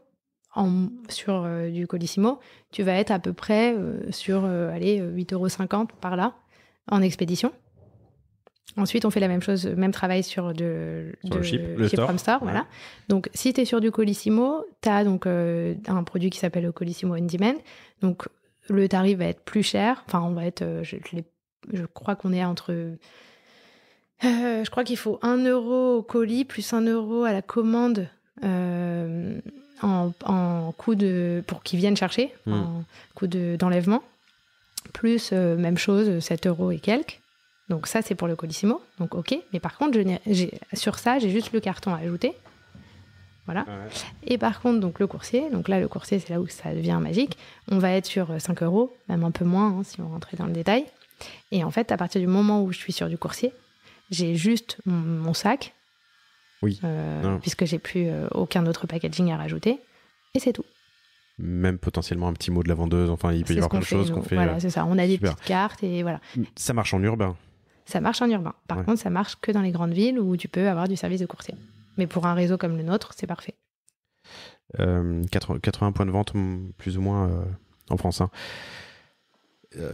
En, sur euh, du Colissimo, tu vas être à peu près euh, sur allez 8,50 euros par là en expédition. Ensuite, on fait la même chose, même travail sur de, le store. voilà. Donc, si tu es sur du Colissimo, tu as donc un produit qui s'appelle le Colissimo On Demand. Donc, le tarif va être plus cher. Enfin, on va être, euh, je, crois qu'on est entre. Euh, je crois qu'il faut 1 euro au colis plus 1 euro à la commande euh, en, en, coût de. pour qu'ils viennent chercher, un hmm. en coût d'enlèvement. plus, même chose, 7 euros et quelques. Donc, ça, c'est pour le colissimo. Donc, OK. Mais par contre, sur ça, j'ai juste le carton à ajouter. Et par contre, donc le coursier, donc là le coursier c'est là où ça devient magique, on va être sur 5 euh, euros, même un peu moins hein, si on rentrait dans le détail. Et en fait, à partir du moment où je suis sur du coursier, j'ai juste mon, sac, oui. Euh, puisque j'ai plus euh, aucun autre packaging à rajouter, et c'est tout. Même potentiellement un petit mot de la vendeuse, enfin il peut y avoir plein de choses qu'on fait. Voilà, c'est ça, on a des petites cartes et voilà. Mm. Ça marche en urbain ça marche en urbain. Par contre, ça marche que dans les grandes villes où tu peux avoir du service de coursier. Mais pour un réseau comme le nôtre, c'est parfait. 80, euh, points de vente, plus ou moins, euh, en France. Hein. Euh,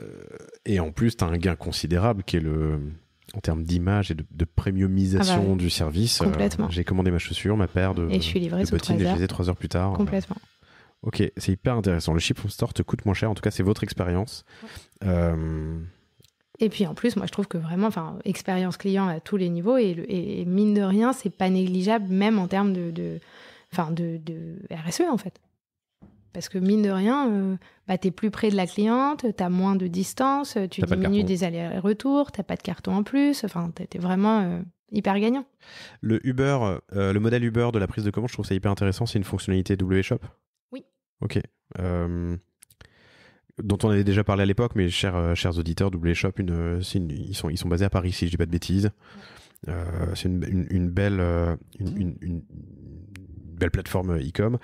et en plus, tu as un gain considérable qui est le, en termes d'image et de, premiumisation ah bah du service. Complètement. j'ai commandé ma chaussure, ma paire de, et je suis livré et je les ai trois heures plus tard. Complètement. ok, c'est hyper intéressant. Le chip from store te coûte moins cher. En tout cas, c'est votre expérience. Et puis en plus, moi je trouve que vraiment, enfin, expérience client à tous les niveaux et, mine de rien, c'est pas négligeable même en termes de, enfin de, RSE e, en fait. Parce que mine de rien, euh, bah, tu es plus près de la cliente, tu as moins de distance, tu diminues des allers-retours, tu pas de carton en plus, enfin, tu es vraiment euh, hyper gagnant. Le Uber, euh, le modèle Uber de la prise de commande, je trouve ça hyper intéressant, c'est une fonctionnalité W-Shop Oui. Ok dont on avait déjà parlé à l'époque, mais chers, euh, chers auditeurs, Double Shop, euh, une, ils, sont, ils sont basés à Paris, si je dis pas de bêtises. Euh, c'est une, belle, une, belle plateforme e-com.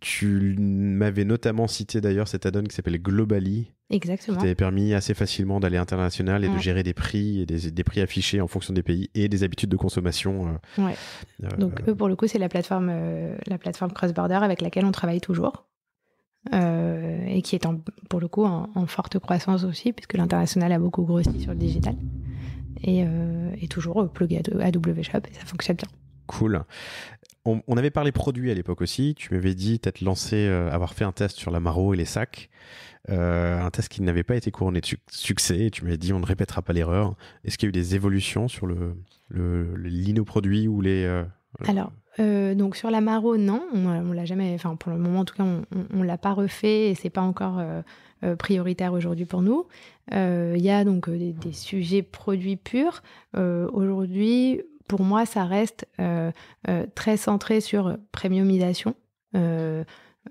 Tu m'avais notamment cité d'ailleurs cet add-on qui s'appelle Globally. Exactement. Qui t'avait permis assez facilement d'aller international et de gérer des prix et des, prix affichés en fonction des pays et des habitudes de consommation. ouais. Donc pour le coup, c'est la plateforme, la plateforme cross-border avec laquelle on travaille toujours. Euh, et qui est pour le coup en, forte croissance aussi, puisque l'international a beaucoup grossi sur le digital. Et, euh, toujours euh, plugé à WShop et ça fonctionne bien. Cool. On, avait parlé produits à l'époque aussi. Tu m'avais dit t'être lancé, euh, avoir fait un test sur la maro et les sacs. un test qui n'avait pas été couronné de succès. tu m'avais dit on ne répétera pas l'erreur. Est-ce qu'il y a eu des évolutions sur le, le, le lino produit ou les. Alors, euh, donc sur la Maro, non, euh, on, l'a jamais, enfin pour le moment en tout cas, on, ne l'a pas refait et c'est pas encore euh, prioritaire aujourd'hui pour nous. Il y a donc des, des sujets produits purs. aujourd'hui, pour moi, ça reste très centré sur premiumisation.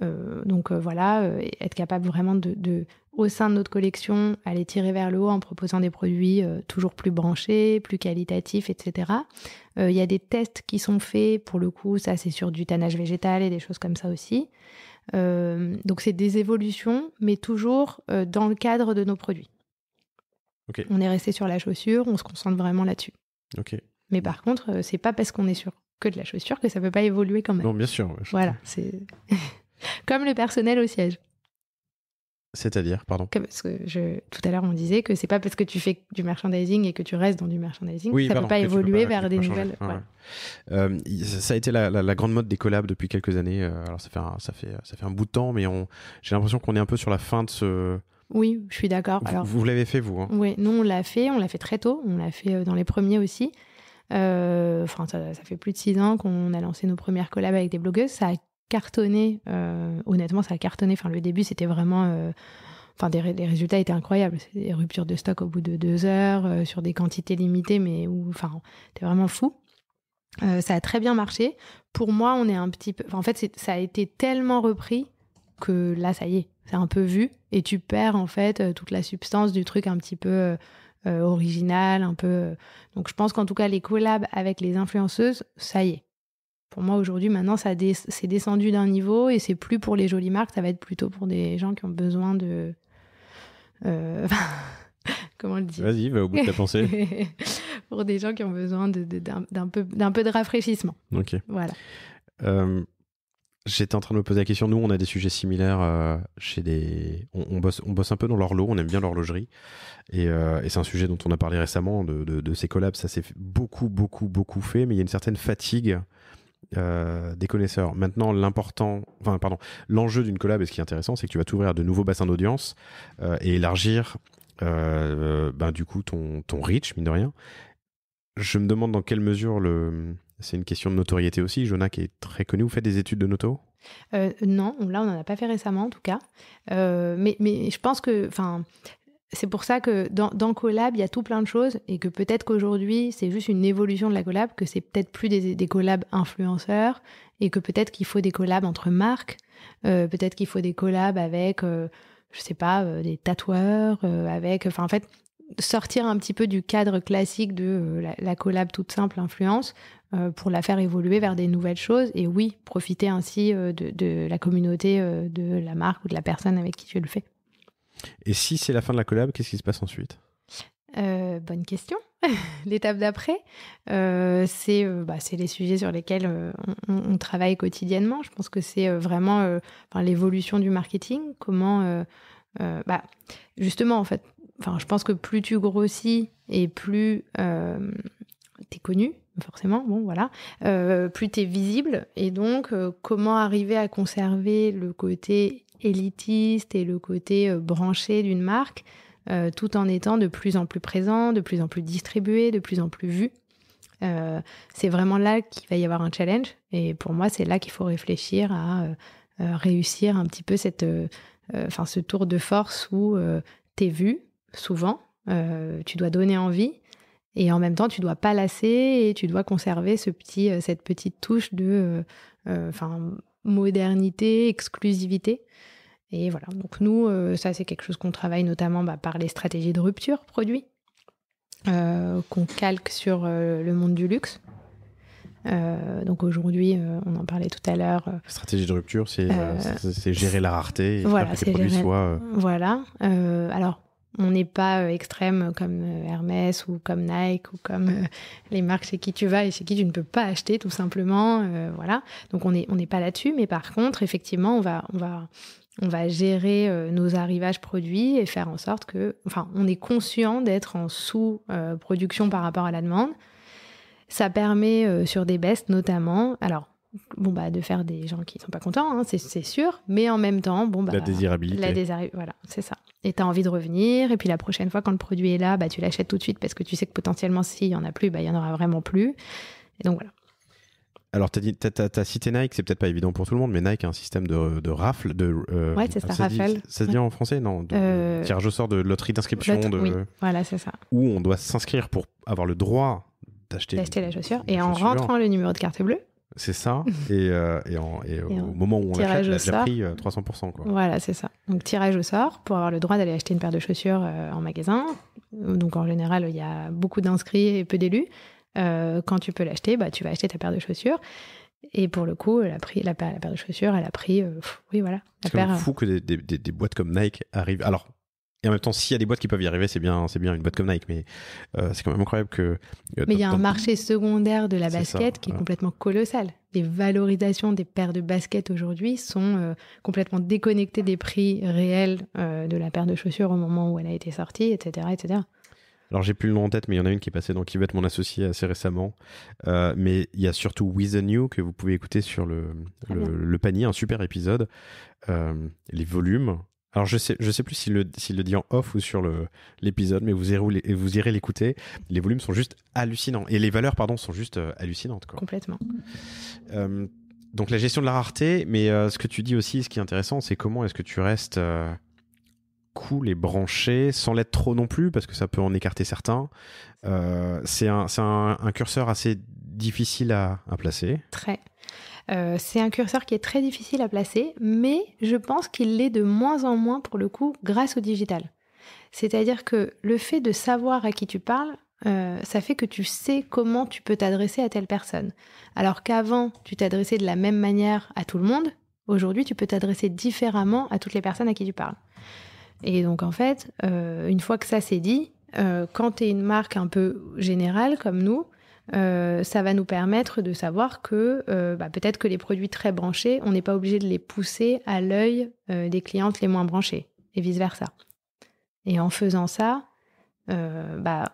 Euh, donc euh, voilà, euh, être capable vraiment de, au sein de notre collection, aller tirer vers le haut en proposant des produits toujours plus branchés, plus qualitatifs, etc. Il y a des tests qui sont faits, pour le coup, ça c'est sur du tannage végétal et des choses comme ça aussi. donc c'est des évolutions, mais toujours dans le cadre de nos produits. On est resté sur la chaussure, on se concentre vraiment là-dessus. Mais par contre, c'est pas parce qu'on est sur que de la chaussure que ça peut pas évoluer quand même. Non, bien sûr. Voilà, c'est. Comme le personnel au siège. C'est-à-dire, pardon. tout à l'heure, on disait que c'est pas parce que tu fais du merchandising et que tu restes dans du merchandising, que euh, ça ne peut pas évoluer vers des nouvelles. ça a été la, grande mode des collabs depuis quelques années. Euh, alors ça fait un, ça bout de temps, mais j'ai l'impression qu'on est un peu sur la fin de ce. Oui, je suis d'accord. Vous, l'avez fait vous. Hein. Oui, nous on l'a fait, on l'a fait très tôt, on l'a fait euh, dans les premiers aussi. Enfin, ça, ça, fait plus de six ans qu'on a lancé nos premières collabs avec des blogueuses. Ça a cartonné. Euh, honnêtement, ça a cartonné. Enfin, le début, c'était vraiment. Euh, enfin, les résultats étaient incroyables. Des ruptures de stock au bout de deux heures, euh, sur des quantités limitées, mais où, enfin, c'était vraiment fou. ça a très bien marché. Pour moi, on est un petit peu. en fait, ça a été tellement repris que là, ça y est, c'est un peu vu. Et tu perds, en fait, toute la substance du truc un petit peu original, un peu. Donc, je pense qu'en tout cas, les collabs avec les influenceuses, ça y est pour moi aujourd'hui maintenant ça c'est descendu d'un niveau et c'est plus pour les jolies marques ça va être plutôt pour des gens qui ont besoin de euh... comment le dire vas-y va au bout de ta pensée pour des gens qui ont besoin d'un de, peu d'un peu de rafraîchissement ok voilà J'étais en train de me poser la question. Nous, on a des sujets similaires euh, chez des. On, bosse, on bosse un peu dans l'horloge. On aime bien l'horlogerie, et, euh, et c'est un sujet dont on a parlé récemment de, de ces collabs. Ça s'est beaucoup, beaucoup, beaucoup fait, mais il y a une certaine fatigue euh, des connaisseurs. Maintenant, l'important, enfin, pardon, l'enjeu d'une collab et ce qui est intéressant, c'est que tu vas t'ouvrir de nouveaux bassins d'audience euh, et élargir, euh, ben, du coup, ton, ton reach, mine de rien. Je me demande dans quelle mesure le. C'est une question de notoriété aussi. Jonah, qui est très connu, vous faites des études de noto non, là on n'en a pas fait récemment en tout cas. mais, mais, je pense que, enfin, c'est pour ça que dans, dans Collab, il y a tout plein de choses et que peut-être qu'aujourd'hui, c'est juste une évolution de la collab, que c'est peut-être plus des, des collabs influenceurs et que peut-être qu'il faut des collabs entre marques, euh, peut-être qu'il faut des collabs avec, euh, je sais pas, euh, des tatoueurs, euh, avec, enfin en fait, sortir un petit peu du cadre classique de la, collab toute simple influence pour la faire évoluer vers des nouvelles choses et oui, profiter ainsi de la communauté de la marque ou de la personne avec qui tu le fais. Et si c'est la fin de la collab, qu'est-ce qui se passe ensuite euh, bonne question. L'étape d'après, euh, euh, bah, c'est les sujets sur lesquels on, travaille quotidiennement. Je pense que c'est vraiment l'évolution du marketing. Comment, bah, justement, en fait, je pense que plus tu grossis et plus tu es connu, forcément, bon voilà, euh, plus t'es visible et donc comment arriver à conserver le côté élitiste et le côté euh, branché d'une marque, euh, tout en étant de plus en plus présent, de plus en plus distribué, de plus en plus vu. Euh, c'est vraiment là qu'il va y avoir un challenge. Et pour moi, c'est là qu'il faut réfléchir à réussir un petit peu cette, enfin, ce tour de force où tu es vu souvent, tu dois donner envie. Et en même temps, tu dois pas lasser et tu dois conserver ce petit, cette petite touche de, enfin, modernité, exclusivité. Et voilà, donc nous, euh, ça c'est quelque chose qu'on travaille notamment bah, par les stratégies de rupture produit, euh, qu'on calque sur euh, le monde du luxe. donc aujourd'hui, on en parlait tout à l'heure. Stratégie de rupture, c'est gérer la rareté voilà, faire Voilà. alors, on n'est pas euh, extrême comme euh, Hermès ou comme Nike ou comme euh, les marques chez qui tu vas et chez qui tu ne peux pas acheter tout simplement. voilà. Donc on n'est on pas là-dessus, mais par contre, effectivement, on va, on on va gérer nos arrivages produits et faire en sorte que, enfin, on est conscient d'être en sous-production par rapport à la demande. Ça permet sur des bestes notamment, alors bon bah de faire des gens qui sont pas contents hein, c'est sûr mais en même temps bon bah, la désirabilité la désir... voilà c'est ça et tu as envie de revenir et puis la prochaine fois quand le produit est là bah tu l'achètes tout de suite parce que tu sais que potentiellement s'il y en a plus bah il y en aura vraiment plus et donc voilà alors, tu as, cité Nike, c'est peut-être pas évident pour tout le monde, mais Nike a un système de, de rafle. De, euh, ouais, c'est ça, ça ça se dit en français, non de, euh, Tirage sort de loterie d'inscription. de oui. Voilà, c'est ça. Où on doit s'inscrire pour avoir le droit d'acheter la chaussure. Et en rentrant le numéro de carte bleue, c'est ça. Euh, et, au moment où on l'achète, elle a pris 300%. Voilà, c'est ça. Donc, tirage au sort pour avoir le droit d'aller acheter une paire de chaussures euh, en magasin. Donc, en général, il y a beaucoup d'inscrits et peu d'élus. Euh, quand tu peux l'acheter, bah, tu vas acheter ta paire de chaussures. Et pour le coup, elle a pris, la, paire, de chaussures, elle a pris. oui, voilà. C'est fou que des, des, boîtes comme Nike arrivent. Alors, et en même temps, s'il y a des boîtes qui peuvent y arriver, c'est bien, c'est bien une boîte comme Nike, mais euh, c'est quand même incroyable que. Euh, mais il y a un marché secondaire de la basket qui est complètement colossal. Les valorisations des paires de baskets aujourd'hui sont euh, complètement déconnectées des prix réels de la paire de chaussures au moment où elle a été sortie, etc., etc. Alors j'ai plus le nom en tête, mais il y en a une qui est passée va être mon associé, assez récemment. mais il y a surtout With the New que vous pouvez écouter sur le, ah le, panier, un super épisode. les volumes alors je sais, je sais plus s'il le, le, dit en off ou sur l'épisode, mais vous irez, vous l'écouter. Les volumes sont juste hallucinants et les valeurs, pardon, sont juste euh, hallucinantes. Complètement. Euh, donc la gestion de la rareté, mais euh, ce que tu dis aussi, ce qui est intéressant, c'est comment est-ce que tu restes cool et branché sans l'être trop non plus, parce que ça peut en écarter certains. c'est un, un, curseur assez difficile à, à placer. Très. Euh, c'est un curseur qui est très difficile à placer, mais je pense qu'il l'est de moins en moins pour le coup grâce au digital. C'est-à-dire que le fait de savoir à qui tu parles, euh, ça fait que tu sais comment tu peux t'adresser à telle personne. Alors qu'avant, tu t'adressais de la même manière à tout le monde, aujourd'hui, tu peux t'adresser différemment à toutes les personnes à qui tu parles. Et donc en fait, euh, une fois que ça c'est dit, quand tu es une marque un peu générale comme nous, euh, ça va nous permettre de savoir que euh, bah, peut-être que les produits très branchés, on n'est pas obligé de les pousser à l'œil euh, des clientes les moins branchées et vice-versa. Et en faisant ça, bah,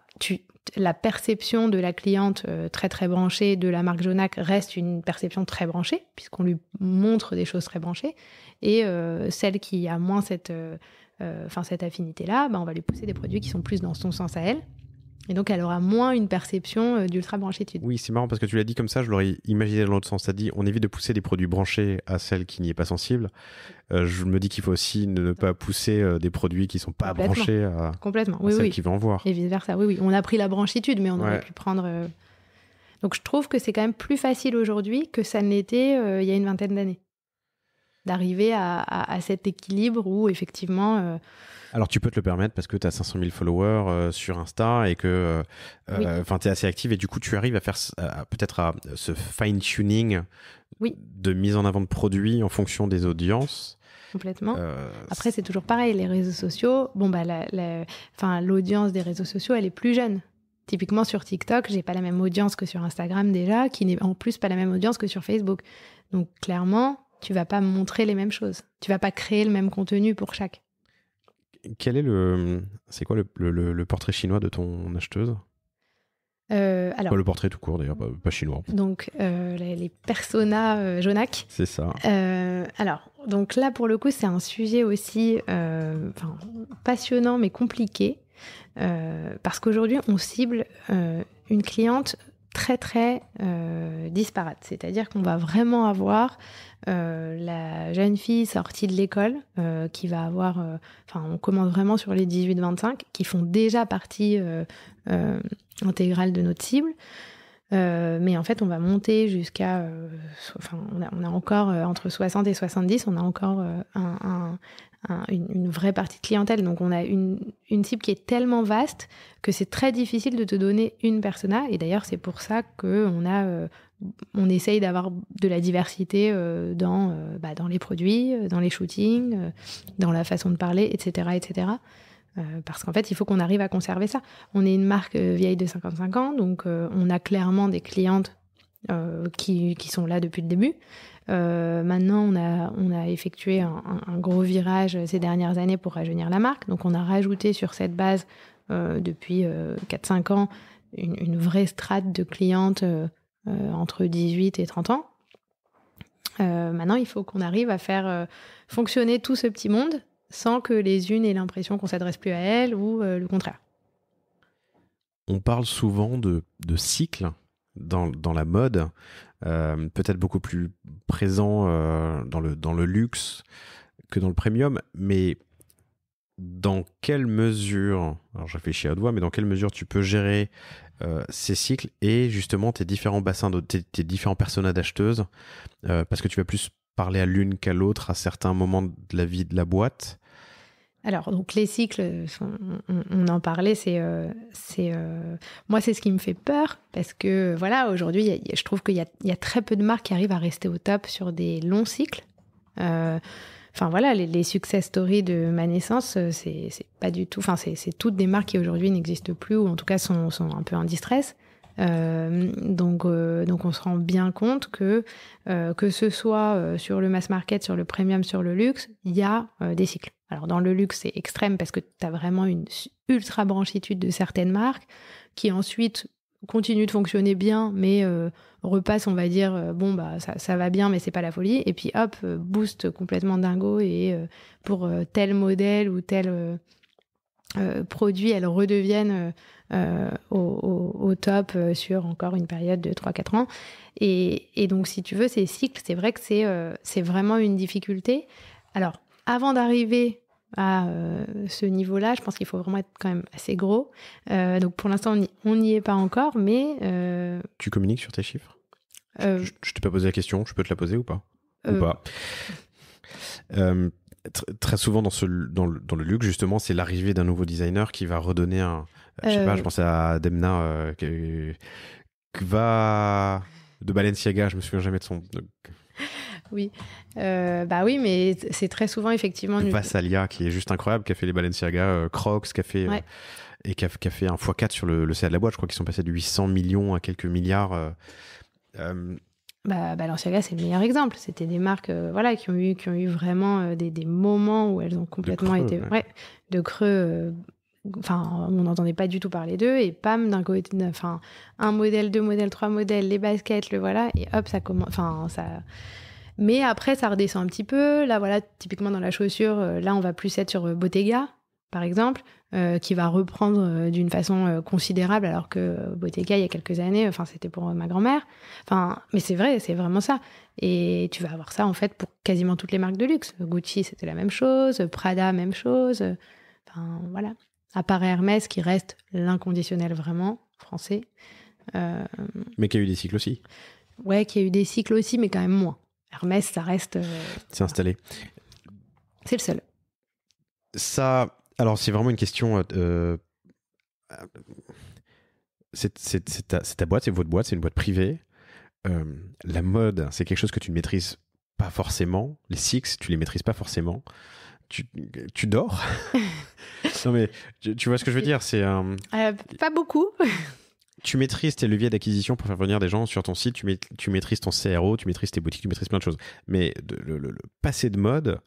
la perception de la cliente très très branchée de la marque Jonac reste une perception très branchée puisqu'on lui montre des choses très branchées et celle qui a moins cette, affinité-là, bah, on va lui pousser des produits qui sont plus dans son sens à elle et donc, elle aura moins une perception euh, d'ultra-branchitude. Oui, c'est marrant parce que tu l'as dit comme ça, je l'aurais imaginé dans l'autre sens. Tu as dit, on évite de pousser des produits branchés à celles qui n'y est pas sensible. Euh, je me dis qu'il faut aussi ne, pas pousser euh, des produits qui ne sont pas branchés à, Complètement. qui vont en voir. Et vice-versa, oui, oui. On a pris la branchitude, mais on aurait pu prendre... Donc, je trouve que c'est quand même plus facile aujourd'hui que ça ne l'était il y a une vingtaine d'années d'arriver à, à, cet équilibre où effectivement. Euh, Alors tu peux te le permettre parce que tu as 500 000 followers euh, sur Insta et que euh, enfin tu es assez active et du coup tu arrives à faire peut-être à ce fine-tuning de mise en avant de produits en fonction des audiences. Complètement. Après, c'est toujours pareil, les réseaux sociaux, bon, bah, l'audience des réseaux sociaux, elle est plus jeune. Typiquement sur TikTok, j'ai pas la même audience que sur Instagram déjà, qui n'est en plus pas la même audience que sur Facebook. Donc clairement, tu vas pas montrer les mêmes choses. Tu vas pas créer le même contenu pour chaque. Quel est le, c'est quoi le, portrait chinois de ton acheteuse euh, alors, le portrait tout court d'ailleurs, pas, chinois. Donc euh, les, personas euh, C'est ça. alors donc là pour le coup c'est un sujet aussi passionnant mais compliqué parce qu'aujourd'hui on cible une cliente très très euh, disparate. C'est-à-dire qu'on va vraiment avoir euh, la jeune fille sortie de l'école euh, qui va avoir, enfin on commence vraiment sur les 18-25 qui font déjà partie intégrale de notre cible. mais en fait, on va monter jusqu'à. enfin, on a, encore entre 60 et 70, on a encore un, une, vraie partie de clientèle. Donc on a une, une cible qui est tellement vaste que c'est très difficile de te donner une persona. Et d'ailleurs, c'est pour ça qu'on a... Euh, on essaye d'avoir de la diversité euh, dans, euh, bah, dans les produits, dans les shootings, dans la façon de parler, etc. etc. parce qu'en fait, il faut qu'on arrive à conserver ça. On est une marque vieille de 55 ans, donc on a clairement des clientes qui sont là depuis le début. Euh, maintenant, on a, effectué un, gros virage ces dernières années pour rajeunir la marque. Donc, on a rajouté sur cette base, euh, depuis 4-5 euh, ans, une, vraie strate de clientes entre 18 et 30 ans. maintenant, il faut qu'on arrive à faire fonctionner tout ce petit monde sans que les unes aient l'impression qu'on s'adresse plus à elles ou le contraire. On parle souvent de, cycles cycle dans, la mode. Euh, peut-être beaucoup plus présent euh, dans, le, dans le luxe que dans le premium, mais dans quelle mesure, alors je réfléchis à doigt, mais dans quelle mesure tu peux gérer euh, ces cycles et justement tes différents bassins, de, tes, différents personnages d'acheteuses, parce que tu vas plus parler à l'une qu'à l'autre à certains moments de la vie de la boîte. Alors, donc les cycles, on, en parlait, c'est, euh, euh, moi, c'est ce qui me fait peur parce que, voilà, aujourd'hui, je trouve qu'il y a, très peu de marques qui arrivent à rester au top sur des longs cycles. Euh, enfin voilà, les, success stories de ma naissance, c'est, pas du tout. Enfin, c'est, toutes des marques qui aujourd'hui n'existent plus ou en tout cas sont, un peu en distress. donc, donc on se rend bien compte que que ce soit sur le mass market, sur le premium, sur le luxe, il y a des cycles. Alors dans le luxe, c'est extrême parce que tu as vraiment une ultra branchitude de certaines marques qui ensuite continuent de fonctionner bien, mais euh, repasse, on va dire, euh, bon, bah ça, va bien, mais c'est pas la folie. Et puis hop, euh, boost complètement dingo et pour tel modèle ou tel produit, elles redeviennent au, top sur encore une période de 3-4 ans. Et, et, donc si tu veux, ces cycles, c'est vrai que c'est c'est vraiment une difficulté. Alors, avant d'arriver à euh, ce niveau-là. Je pense qu'il faut vraiment être quand même assez gros. Euh, donc pour l'instant, on n'y est pas encore, mais... Euh, tu communiques sur tes chiffres Je ne t'ai pas posé la question, je peux te la poser ou pas Ou pas Très souvent dans, le, dans luxe, justement, c'est l'arrivée d'un nouveau designer qui va redonner un... Je sais pas, je pensais à Demna qui, va... De Balenciaga, je me souviens jamais de son oui. Euh, bah oui, mais c'est très souvent effectivement. Vassalia, qui est juste incroyable, qui a fait les Balenciaga, euh, Crocs, qui a fait. Euh, et qui a, fait un x4 sur le, le CA de la boîte. Je crois qu'ils sont passés de 800 millions à quelques milliards. Bah, Balenciaga, c'est le meilleur exemple. C'était des marques voilà, qui, ont eu, qui ont eu vraiment des, des, moments où elles ont complètement été de creux. Enfin, on n'entendait pas du tout parler d'eux. Et pam, d'un côté, un modèle, deux modèles, trois modèles, les baskets, le voilà. Et hop, ça commence. Enfin, ça. Mais après, ça redescend un petit peu. Là, voilà, typiquement dans la chaussure, euh, là, on va plus être sur euh, Bottega, par exemple, euh, qui va reprendre d'une façon considérable, alors que Bottega, il y a quelques années, enfin, c'était pour ma grand-mère. Enfin, mais c'est vrai, c'est vraiment ça. Et tu vas avoir ça, en fait, pour quasiment toutes les marques de luxe. Gucci, c'était la même chose. Prada, même chose. Enfin, voilà. À part Hermès, qui reste l'inconditionnel vraiment français. Mais qui a eu des cycles aussi. Ouais, qui a eu des cycles aussi, mais quand même moins. Hermès, ça reste. Euh, c'est installé. C'est le seul. Ça, alors c'est vraiment une question. Euh, euh, c'est ta, boîte, c'est votre boîte, c'est une boîte privée. la mode, c'est quelque chose que tu ne maîtrises pas forcément. Les six, tu les maîtrises pas forcément. Tu, dors. non mais tu, vois ce que je veux dire, c'est. pas beaucoup tu maîtrises tes leviers d'acquisition pour faire venir des gens sur ton site, tu, tu, maîtrises ton CRO, tu maîtrises tes boutiques, tu maîtrises plein de choses. Mais le, passé de mode,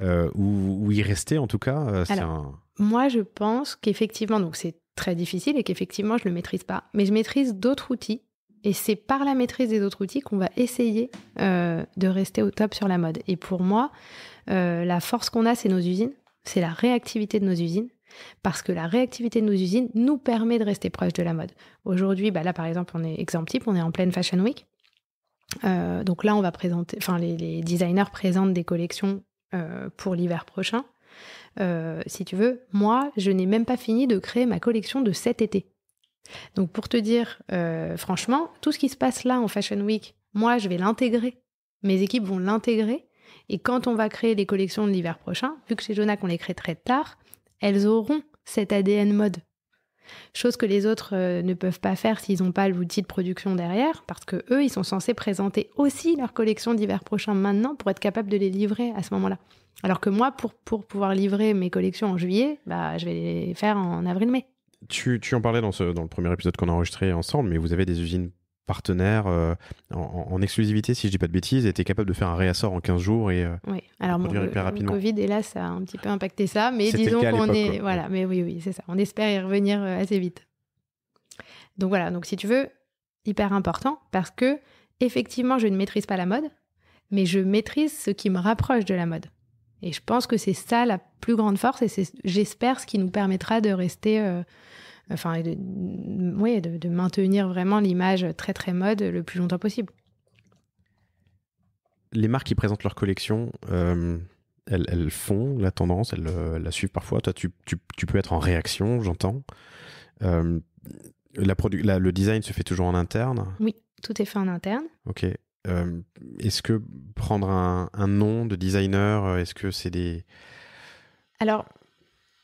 euh, ou, y rester en tout cas, euh, Moi, je pense qu'effectivement, donc c'est très difficile et qu'effectivement, je ne le maîtrise pas. Mais je maîtrise d'autres outils. Et c'est par la maîtrise des autres outils qu'on va essayer euh, de rester au top sur la mode. Et pour moi, la force qu'on a, c'est nos usines, c'est la réactivité de nos usines parce que la réactivité de nos usines nous permet de rester proche de la mode. Aujourd'hui, bah là par exemple, on est exemple type, on est en pleine Fashion Week. Euh, donc là, on va présenter, enfin les, designers présentent des collections euh, pour l'hiver prochain. Euh, si tu veux, moi, je n'ai même pas fini de créer ma collection de cet été. Donc pour te dire, franchement, tout ce qui se passe là en Fashion Week, moi, je vais l'intégrer. Mes équipes vont l'intégrer. Et quand on va créer les collections de l'hiver prochain, vu que chez Jonah qu'on les crée très tard, elles auront cet ADN mode. Chose que les autres euh, ne peuvent pas faire s'ils n'ont pas l'outil de production derrière, parce que eux, ils sont censés présenter aussi leurs collections d'hiver prochain maintenant pour être capables de les livrer à ce moment-là. Alors que moi, pour, pour pouvoir livrer mes collections en juillet, bah, je vais les faire en avril-mai. Tu, tu en parlais dans, ce, dans le premier épisode qu'on a enregistré ensemble, mais vous avez des usines partenaire euh, en, exclusivité, si je dis pas de bêtises, était capable de faire un réassort en 15 jours et euh, oui. Alors, Covid, et là, ça a un petit peu impacté ça, mais disons qu'on est, voilà, mais oui, oui, c'est ça. On espère y revenir euh, assez vite. Donc voilà, donc si tu veux, hyper important parce que effectivement, je ne maîtrise pas la mode, mais je maîtrise ce qui me rapproche de la mode. Et je pense que c'est ça la plus grande force et c'est, j'espère, ce qui nous permettra de rester enfin, de, de, maintenir vraiment l'image très très mode le plus longtemps possible. Les marques qui présentent leur collection, euh, elles, font la tendance, elles, euh, la suivent parfois. Toi, tu, peux être en réaction, j'entends. Euh, la la, le design se fait toujours en interne Oui, tout est fait en interne. Ok. est-ce que prendre un, un, nom de designer, est-ce que c'est des... Alors,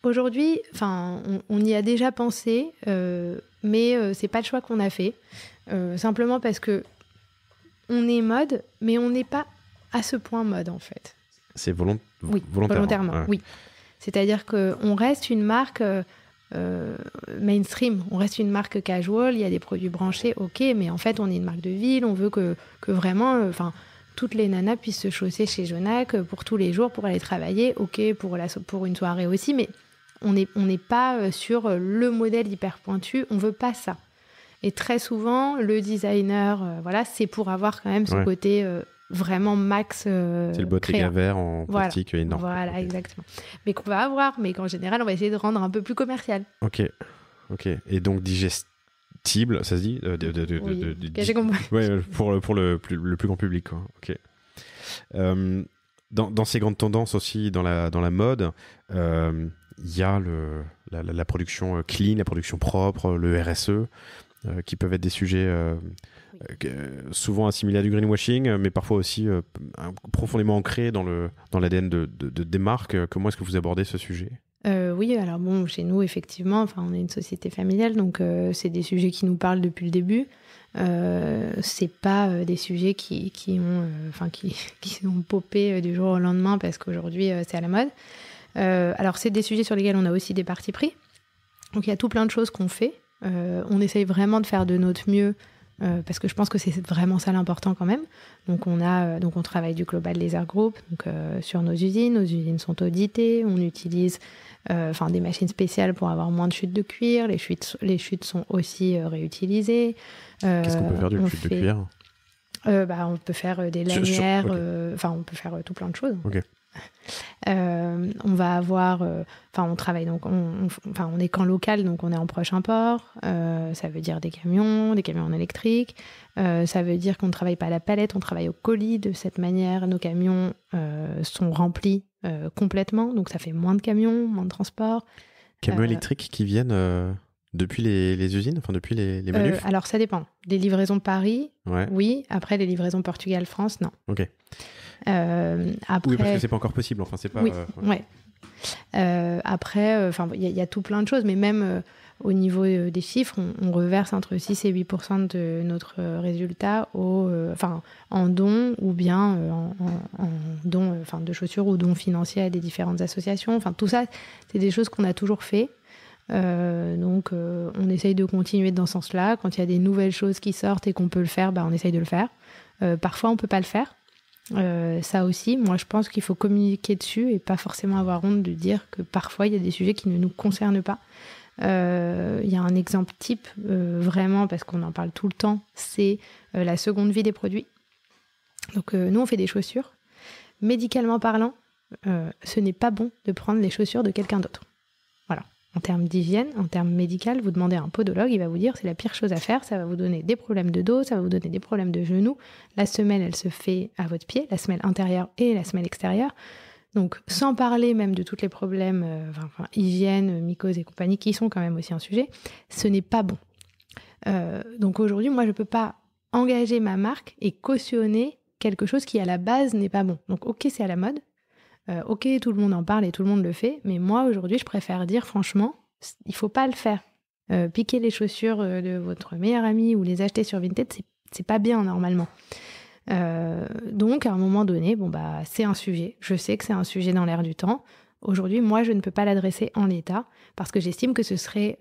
Aujourd'hui, enfin, on, y a déjà pensé, euh, mais ce euh, c'est pas le choix qu'on a fait. Euh, simplement parce que on est mode, mais on n'est pas à ce point mode en fait. C'est volontairement oui, volontairement. volontairement Oui. C'est-à-dire qu'on reste une marque mainstream, on reste une marque casual. Il y a des produits branchés, ok, mais en fait, on est une marque de ville. On veut que, vraiment, enfin toutes les nanas puissent se chausser chez Jonac pour tous les jours pour aller travailler, ok pour pour une soirée aussi, mais on n'est pas euh, sur euh, le modèle hyper pointu, on veut pas ça. Et très souvent, le designer, euh, voilà, c'est pour avoir quand même ce côté vraiment max. c'est le Bottega vert en pratique énorme. Voilà, exactement. Mais qu'on va avoir, mais qu'en général, on va essayer de rendre un peu plus commercial. Ok, ok. Et donc digestible, ça se dit de, pour, le, pour le, plus, grand public. Ok. Dans, ces grandes tendances aussi, dans la, dans la mode, il y a le, la, production euh, clean, la production propre, euh, le RSE, euh, qui peuvent être des sujets souvent assimilés à du greenwashing, mais parfois aussi profondément ancrés dans l'ADN dans de, de, de, des marques. Comment est-ce que vous abordez ce sujet oui, alors bon, chez nous, effectivement, enfin, on est une société familiale, donc c'est des sujets qui nous parlent depuis le début. Euh, c'est pas des sujets qui, qui ont, enfin, qui, qui sont popés du jour au lendemain parce qu'aujourd'hui c'est à la mode. Euh, alors, c'est des sujets sur lesquels on a aussi des partis pris. Donc, il y a tout plein de choses qu'on fait. Euh, on essaye vraiment de faire de notre mieux euh, parce que je pense que c'est vraiment ça l'important quand même. Donc on a, donc on travaille du Global Laser Group donc, sur nos usines. Nos usines sont auditées. On utilise, enfin des machines spéciales pour avoir moins de chutes de cuir. Les chutes, les chutes sont aussi réutilisées. Qu'est-ce qu'on peut faire du chute de cuir bah, on peut faire des lanières, enfin on peut faire tout plein de choses. Ok. Euh, on va avoir, euh, enfin, on travaille donc, enfin, on, est qu'en local, donc on est en proche port euh, ça veut dire des camions, des camions électriques. électrique. ça veut dire qu'on ne travaille pas à la palette, on travaille au colis. De cette manière, nos camions sont remplis complètement, donc ça fait moins de camions, moins de transport. Camions électriques qui viennent. Depuis les, usines, enfin depuis les, les Alors ça dépend. Des livraisons Paris, oui. Après, les livraisons Portugal-France, non. Ok après... Euh, oui, parce que c'est pas encore possible. Enfin, c'est pas. Oui, euh, euh, après, enfin, il y, a tout plein de choses, mais même au niveau des chiffres, on, reverse entre 6 et 8 de notre résultat au, enfin, en dons ou bien en, dons, enfin, de chaussures ou dons financiers à des différentes associations. Enfin, tout ça, c'est des choses qu'on a toujours fait. donc, on essaye de continuer dans ce sens-là. Quand il y a des nouvelles choses qui sortent et qu'on peut le faire, bah, on essaye de le faire. parfois, on peut pas le faire. Euh, ça aussi, moi je pense qu'il faut communiquer dessus et pas forcément avoir honte de dire que parfois il y a des sujets qui ne nous concernent pas. Euh, il y a un exemple type, euh, vraiment, parce qu'on en parle tout le temps, c'est la seconde vie des produits. Donc nous on fait des chaussures. Médicalement parlant, ce n'est pas bon de prendre les chaussures de quelqu'un d'autre en termes d'hygiène, en termes médical, vous demandez à un podologue, il va vous dire c'est la pire chose à faire, ça va vous donner des problèmes de dos, ça va vous donner des problèmes de genoux. La semelle, elle se fait à votre pied, la semelle intérieure et la semelle extérieure. Donc, sans parler même de tous les problèmes, euh, hygiène, mycose et compagnie, qui sont quand même aussi un sujet, ce n'est pas bon. Euh, donc aujourd'hui, moi, je ne peux pas engager ma marque et cautionner quelque chose qui à la base n'est pas bon. Donc ok, c'est à la mode, euh, ok, tout le monde en parle et tout le monde le fait, mais moi aujourd'hui, je préfère dire franchement, il faut pas le faire. Euh, piquer les chaussures euh, de votre meilleur ami ou les acheter sur Vinted, c'est pas bien normalement. donc, à un moment donné, bon bah, c'est un sujet. Je sais que c'est un sujet dans l'air du temps. Aujourd'hui, moi, je ne peux pas l'adresser en l'état parce que j'estime que ce serait,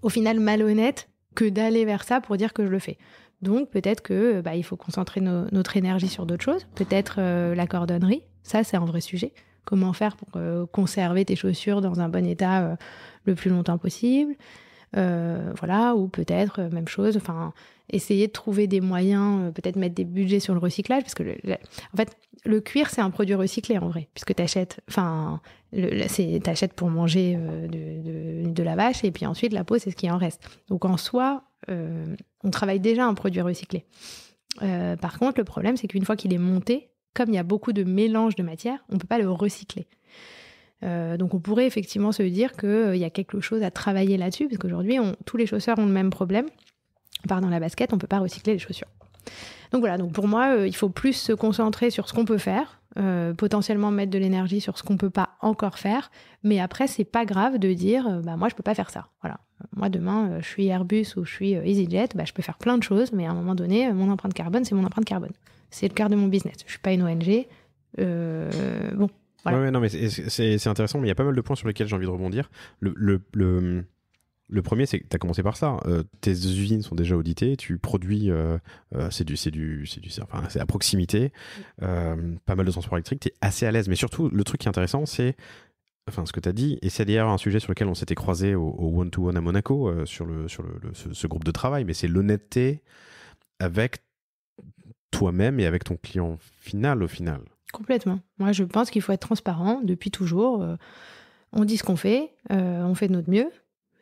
au final, malhonnête que d'aller vers ça pour dire que je le fais. Donc peut-être que bah, il faut concentrer notre énergie sur d'autres choses. Peut-être euh, la cordonnerie, ça c'est un vrai sujet. Comment faire pour euh, conserver tes chaussures dans un bon état euh, le plus longtemps possible Voilà, ou peut-être même chose. Enfin, essayer de trouver des moyens, peut-être mettre des budgets sur le recyclage, parce que en fait le cuir c'est un produit recyclé en vrai, puisque t'achètes, enfin t'achètes pour manger de, de, la vache et puis ensuite la peau c'est ce qui en reste. Donc en soi on travaille déjà un produit recyclé. Euh, par contre, le problème, c'est qu'une fois qu'il est monté, comme il y a beaucoup de mélange de matière, on ne peut pas le recycler. Euh, donc on pourrait effectivement se dire qu'il euh, y a quelque chose à travailler là-dessus, parce qu'aujourd'hui, tous les chausseurs ont le même problème. Par part dans la basket, on ne peut pas recycler les chaussures. Donc voilà, donc pour moi, il faut plus se concentrer sur ce qu'on peut faire, euh, potentiellement mettre de l'énergie sur ce qu'on peut pas encore faire. Mais après, c'est pas grave de dire, euh, bah moi je peux pas faire ça. Voilà. Moi demain, euh, je suis Airbus ou je suis EasyJet, bah, je peux faire plein de choses, mais à un moment donné, mon empreinte carbone, c'est mon empreinte carbone. C'est le cœur de mon business. Je suis pas une ONG. bon. Voilà. Ouais, non, mais c'est intéressant, mais il y a pas mal de points sur lesquels j'ai envie de rebondir. le, le le premier, c'est que tu as commencé par ça. Hein. Euh, tes usines sont déjà auditées, tu produis, euh, euh, c'est du, c'est du, c'est enfin, c'est à proximité, pas mal de transport électriques, tu es assez à l'aise. Mais surtout, le truc qui est intéressant, c'est, enfin, ce que tu as dit, et c'est d'ailleurs un sujet sur lequel on s'était croisé au, one-to-one à Monaco, sur, le, sur le, ce, ce, groupe de travail, mais c'est l'honnêteté avec toi-même et avec ton client final au final. Complètement. Moi, je pense qu'il faut être transparent depuis toujours. on dit ce qu'on fait, on fait de notre mieux.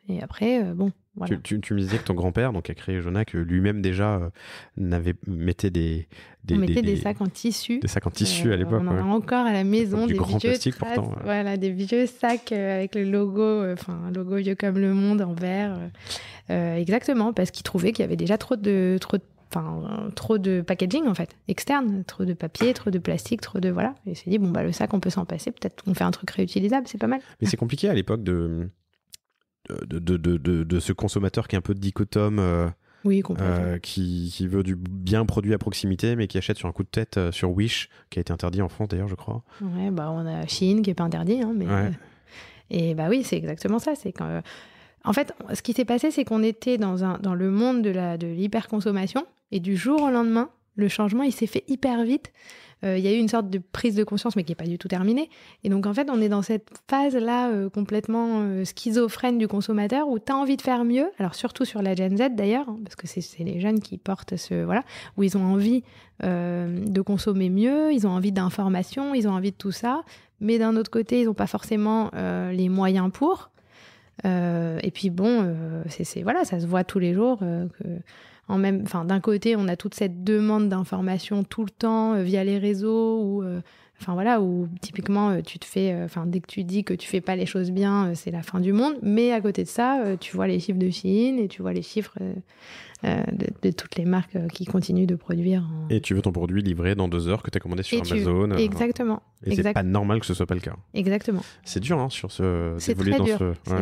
Et après, euh, bon. Voilà. Tu, tu, me disais que ton grand-père, donc a créé que euh, lui-même déjà euh, n'avait mettait des des, on mettait des, sacs en tissu, des sacs en tissu à l'époque. On en a encore à la maison des vieux plastique voilà des vieux sacs avec le logo, enfin logo vieux comme le monde en vert. exactement parce qu'il trouvait qu'il y avait déjà trop de trop enfin trop de packaging en fait externe, trop de papier, trop de plastique, trop de voilà. il s'est dit bon bah le sac on peut s'en passer, peut-être on fait un truc réutilisable, c'est pas mal. Mais c'est compliqué à l'époque de de, de, ce consommateur qui est un peu dichotome. Euh, euh, qui, veut du bien produit à proximité, mais qui achète sur un coup de tête euh, sur Wish, qui a été interdit en France d'ailleurs, je crois. Ouais, bah on a Chine qui est pas interdit, hein, mais et bah oui, c'est exactement ça. C'est quand, en fait, ce qui s'est passé, c'est qu'on était dans un dans le monde de la de l'hyperconsommation, et du jour au lendemain, le changement, il s'est fait hyper vite euh, il y a eu une sorte de prise de conscience, mais qui n'est pas du tout terminée. Et donc, en fait, on est dans cette phase-là euh, complètement euh, schizophrène du consommateur où tu as envie de faire mieux, alors surtout sur la Gen Z d'ailleurs, hein, parce que c'est les jeunes qui portent ce. Voilà, où ils ont envie de consommer mieux, ils ont envie d'informations, ils ont envie de tout ça, mais d'un autre côté, ils n'ont pas forcément les moyens pour. et puis bon, c'est voilà, ça se voit tous les jours que même, enfin, d'un côté, on a toute cette demande d'information tout le temps euh, via les réseaux ou, euh, enfin voilà, où typiquement euh, tu te fais, enfin dès que tu dis que tu fais pas les choses bien, c'est la fin du monde. Mais à côté de ça, tu vois les chiffres de Chine et tu vois les chiffres de, toutes les marques qui continuent de produire. Et tu veux ton produit livré dans deux heures que tu as commandé sur Amazon. Exactement. Et c'est pas normal que ce soit pas le cas. Exactement. C'est dur hein, sur ce. C'est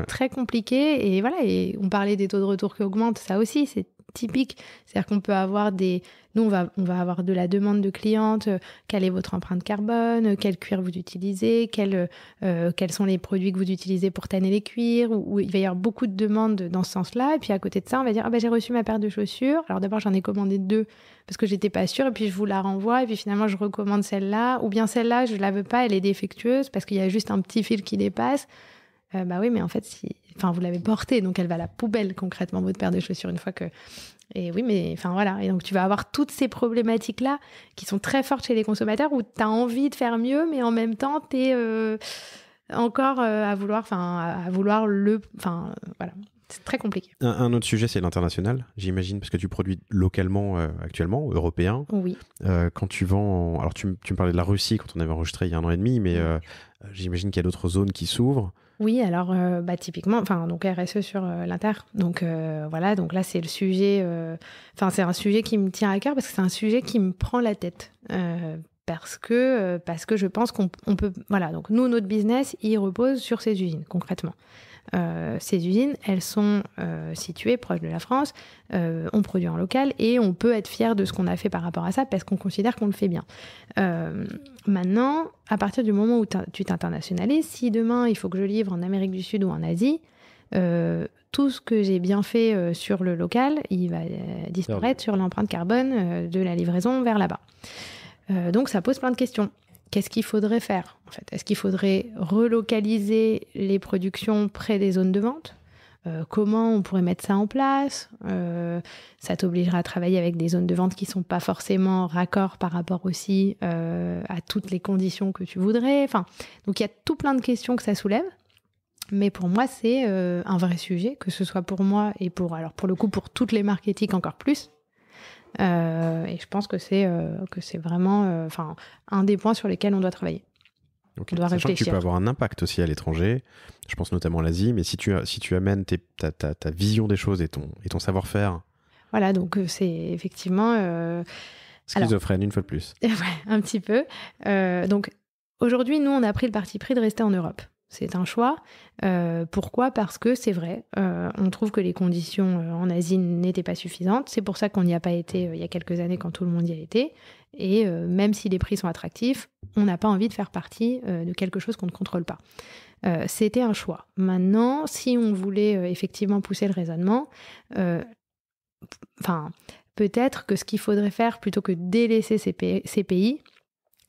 très compliqué et voilà. Et on parlait des taux de retour qui augmentent, ça aussi, c'est typique. C'est-à-dire qu'on peut avoir des... Nous, on va, on va avoir de la demande de clientes, euh, quelle est votre empreinte carbone, euh, quel cuir vous utilisez, quel, euh, quels sont les produits que vous utilisez pour tanner les cuirs, ou, il va y avoir beaucoup de demandes dans ce sens-là. Et puis à côté de ça, on va dire, ah ben, j'ai reçu ma paire de chaussures. Alors d'abord, j'en ai commandé deux parce que je j'étais pas sûre, et puis je vous la renvoie, et puis finalement, je recommande celle-là, ou bien celle-là, je la veux pas, elle est défectueuse parce qu'il y a juste un petit fil qui dépasse. Euh, bah oui, mais en fait, si, enfin, vous l'avez portée, donc elle va à la poubelle concrètement votre paire de chaussures une fois que. Et oui, mais enfin voilà. Et donc tu vas avoir toutes ces problématiques là qui sont très fortes chez les consommateurs où tu as envie de faire mieux, mais en même temps tu es euh, encore euh, à vouloir, enfin à, vouloir le, enfin voilà. C'est très compliqué. Un, autre sujet, c'est l'international, j'imagine, parce que tu produis localement actuellement, européen. Oui. quand tu vends. Alors, tu, me parlais de la Russie quand on avait enregistré il y a un an et demi, mais j'imagine qu'il y a d'autres zones qui s'ouvrent. Oui, alors euh, bah, typiquement, enfin donc RSE sur euh, l'inter. Donc euh, voilà, donc là c'est le sujet. Enfin c'est un sujet qui me tient à cœur parce que c'est un sujet qui me prend la tête parce que parce que je pense qu'on peut voilà donc nous notre business il repose sur ces usines concrètement. Euh, ces usines, elles sont euh, situées proches de la France, euh, on produit en local et on peut être fier de ce qu'on a fait par rapport à ça parce qu'on considère qu'on le fait bien. maintenant, à partir du moment où tu t'internationalises, si demain il faut que je livre en Amérique du Sud ou en Asie, tout ce que j'ai bien fait sur le local, il va disparaître sur l'empreinte carbone de la livraison vers là-bas. donc ça pose plein de questions qu'est-ce qu'il faudrait faire en fait Est-ce qu'il faudrait relocaliser les productions près des zones de vente euh, comment on pourrait mettre ça en place. Euh, ça t'obligera à travailler avec des zones de vente qui sont pas forcément raccord par rapport aussi euh, à toutes les conditions que tu voudrais. Enfin, donc il y a tout plein de questions que ça soulève. Mais pour moi, c'est un vrai sujet, que ce soit pour moi et pour alors pour le coup pour toutes les marketing encore plus. Euh, et je pense que c'est euh, que vraiment euh, enfin un des points sur lesquels on doit travailler. On doit Que tu peux avoir un impact aussi à l'étranger, je pense notamment à l'Asie, mais si tu, si tu amènes ta, vision des choses et ton, et ton savoir-faire. Voilà, donc c'est effectivement. Euh, Schizophrène, une fois de plus. un petit peu. donc aujourd'hui, nous, on a pris le parti pris de rester en Europe c'est un choix. Euh, pourquoi Parce que c'est vrai, euh, on trouve que les conditions euh, en Asie n'étaient pas suffisantes. C'est pour ça qu'on n'y a pas été il y a quelques années quand tout le monde y a été. Et même si les prix sont attractifs, on n'a pas envie de faire partie de quelque chose qu'on ne contrôle pas. C'était un choix. Maintenant, si on voulait effectivement pousser le raisonnement, enfin, peut-être que ce qu'il faudrait faire plutôt que délaisser ces, pays,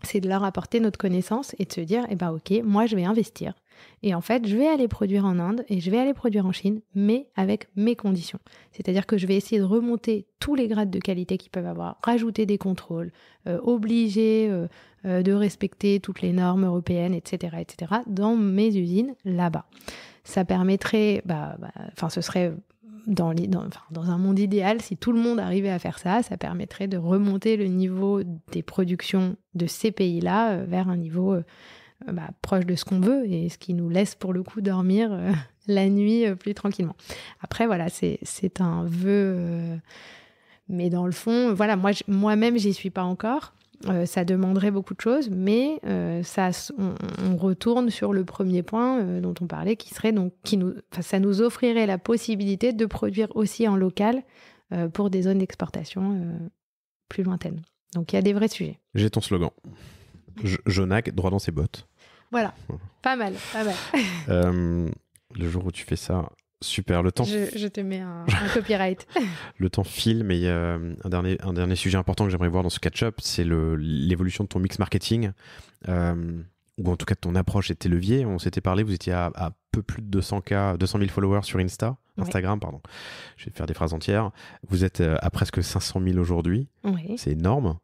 c'est de leur apporter notre connaissance et de se dire, eh ben ok, moi je vais investir et en fait, je vais aller produire en Inde et je vais aller produire en Chine, mais avec mes conditions. C'est-à-dire que je vais essayer de remonter tous les grades de qualité qu'ils peuvent avoir, rajouter des contrôles, euh, obliger euh, euh, de respecter toutes les normes européennes, etc., etc., dans mes usines là-bas. Ça permettrait, bah, bah enfin, ce serait dans, un monde idéal, si tout le monde arrivait à faire ça, ça permettrait de remonter le niveau des productions de ces pays-là vers un niveau euh, bah, proche de ce qu'on veut et ce qui nous laisse pour le coup dormir euh, la nuit euh, plus tranquillement. Après, voilà, c'est un vœu, mais dans le fond, voilà, moi moi-même, j'y suis pas encore. ça demanderait beaucoup de choses, mais ça, on, retourne sur le premier point dont on parlait, qui serait donc, qui nous, ça nous offrirait la possibilité de produire aussi en local pour des zones d'exportation plus lointaines. Donc il y a des vrais sujets. J'ai ton slogan. Jonac, droit dans ses bottes. Voilà, pas mal, pas mal. Euh, le jour où tu fais ça, super. Le temps. Je, te mets un, copyright. le temps file, mais euh, un dernier un dernier sujet important que j'aimerais voir dans ce catch-up, c'est l'évolution de ton mix marketing. Euh, ou en tout cas de ton approche et tes leviers. On s'était parlé, vous étiez à, peu plus de 200K, 200 000 followers sur Insta, Instagram, pardon. Je vais faire des phrases entières. Vous êtes euh, à presque 500 000 aujourd'hui. C'est énorme,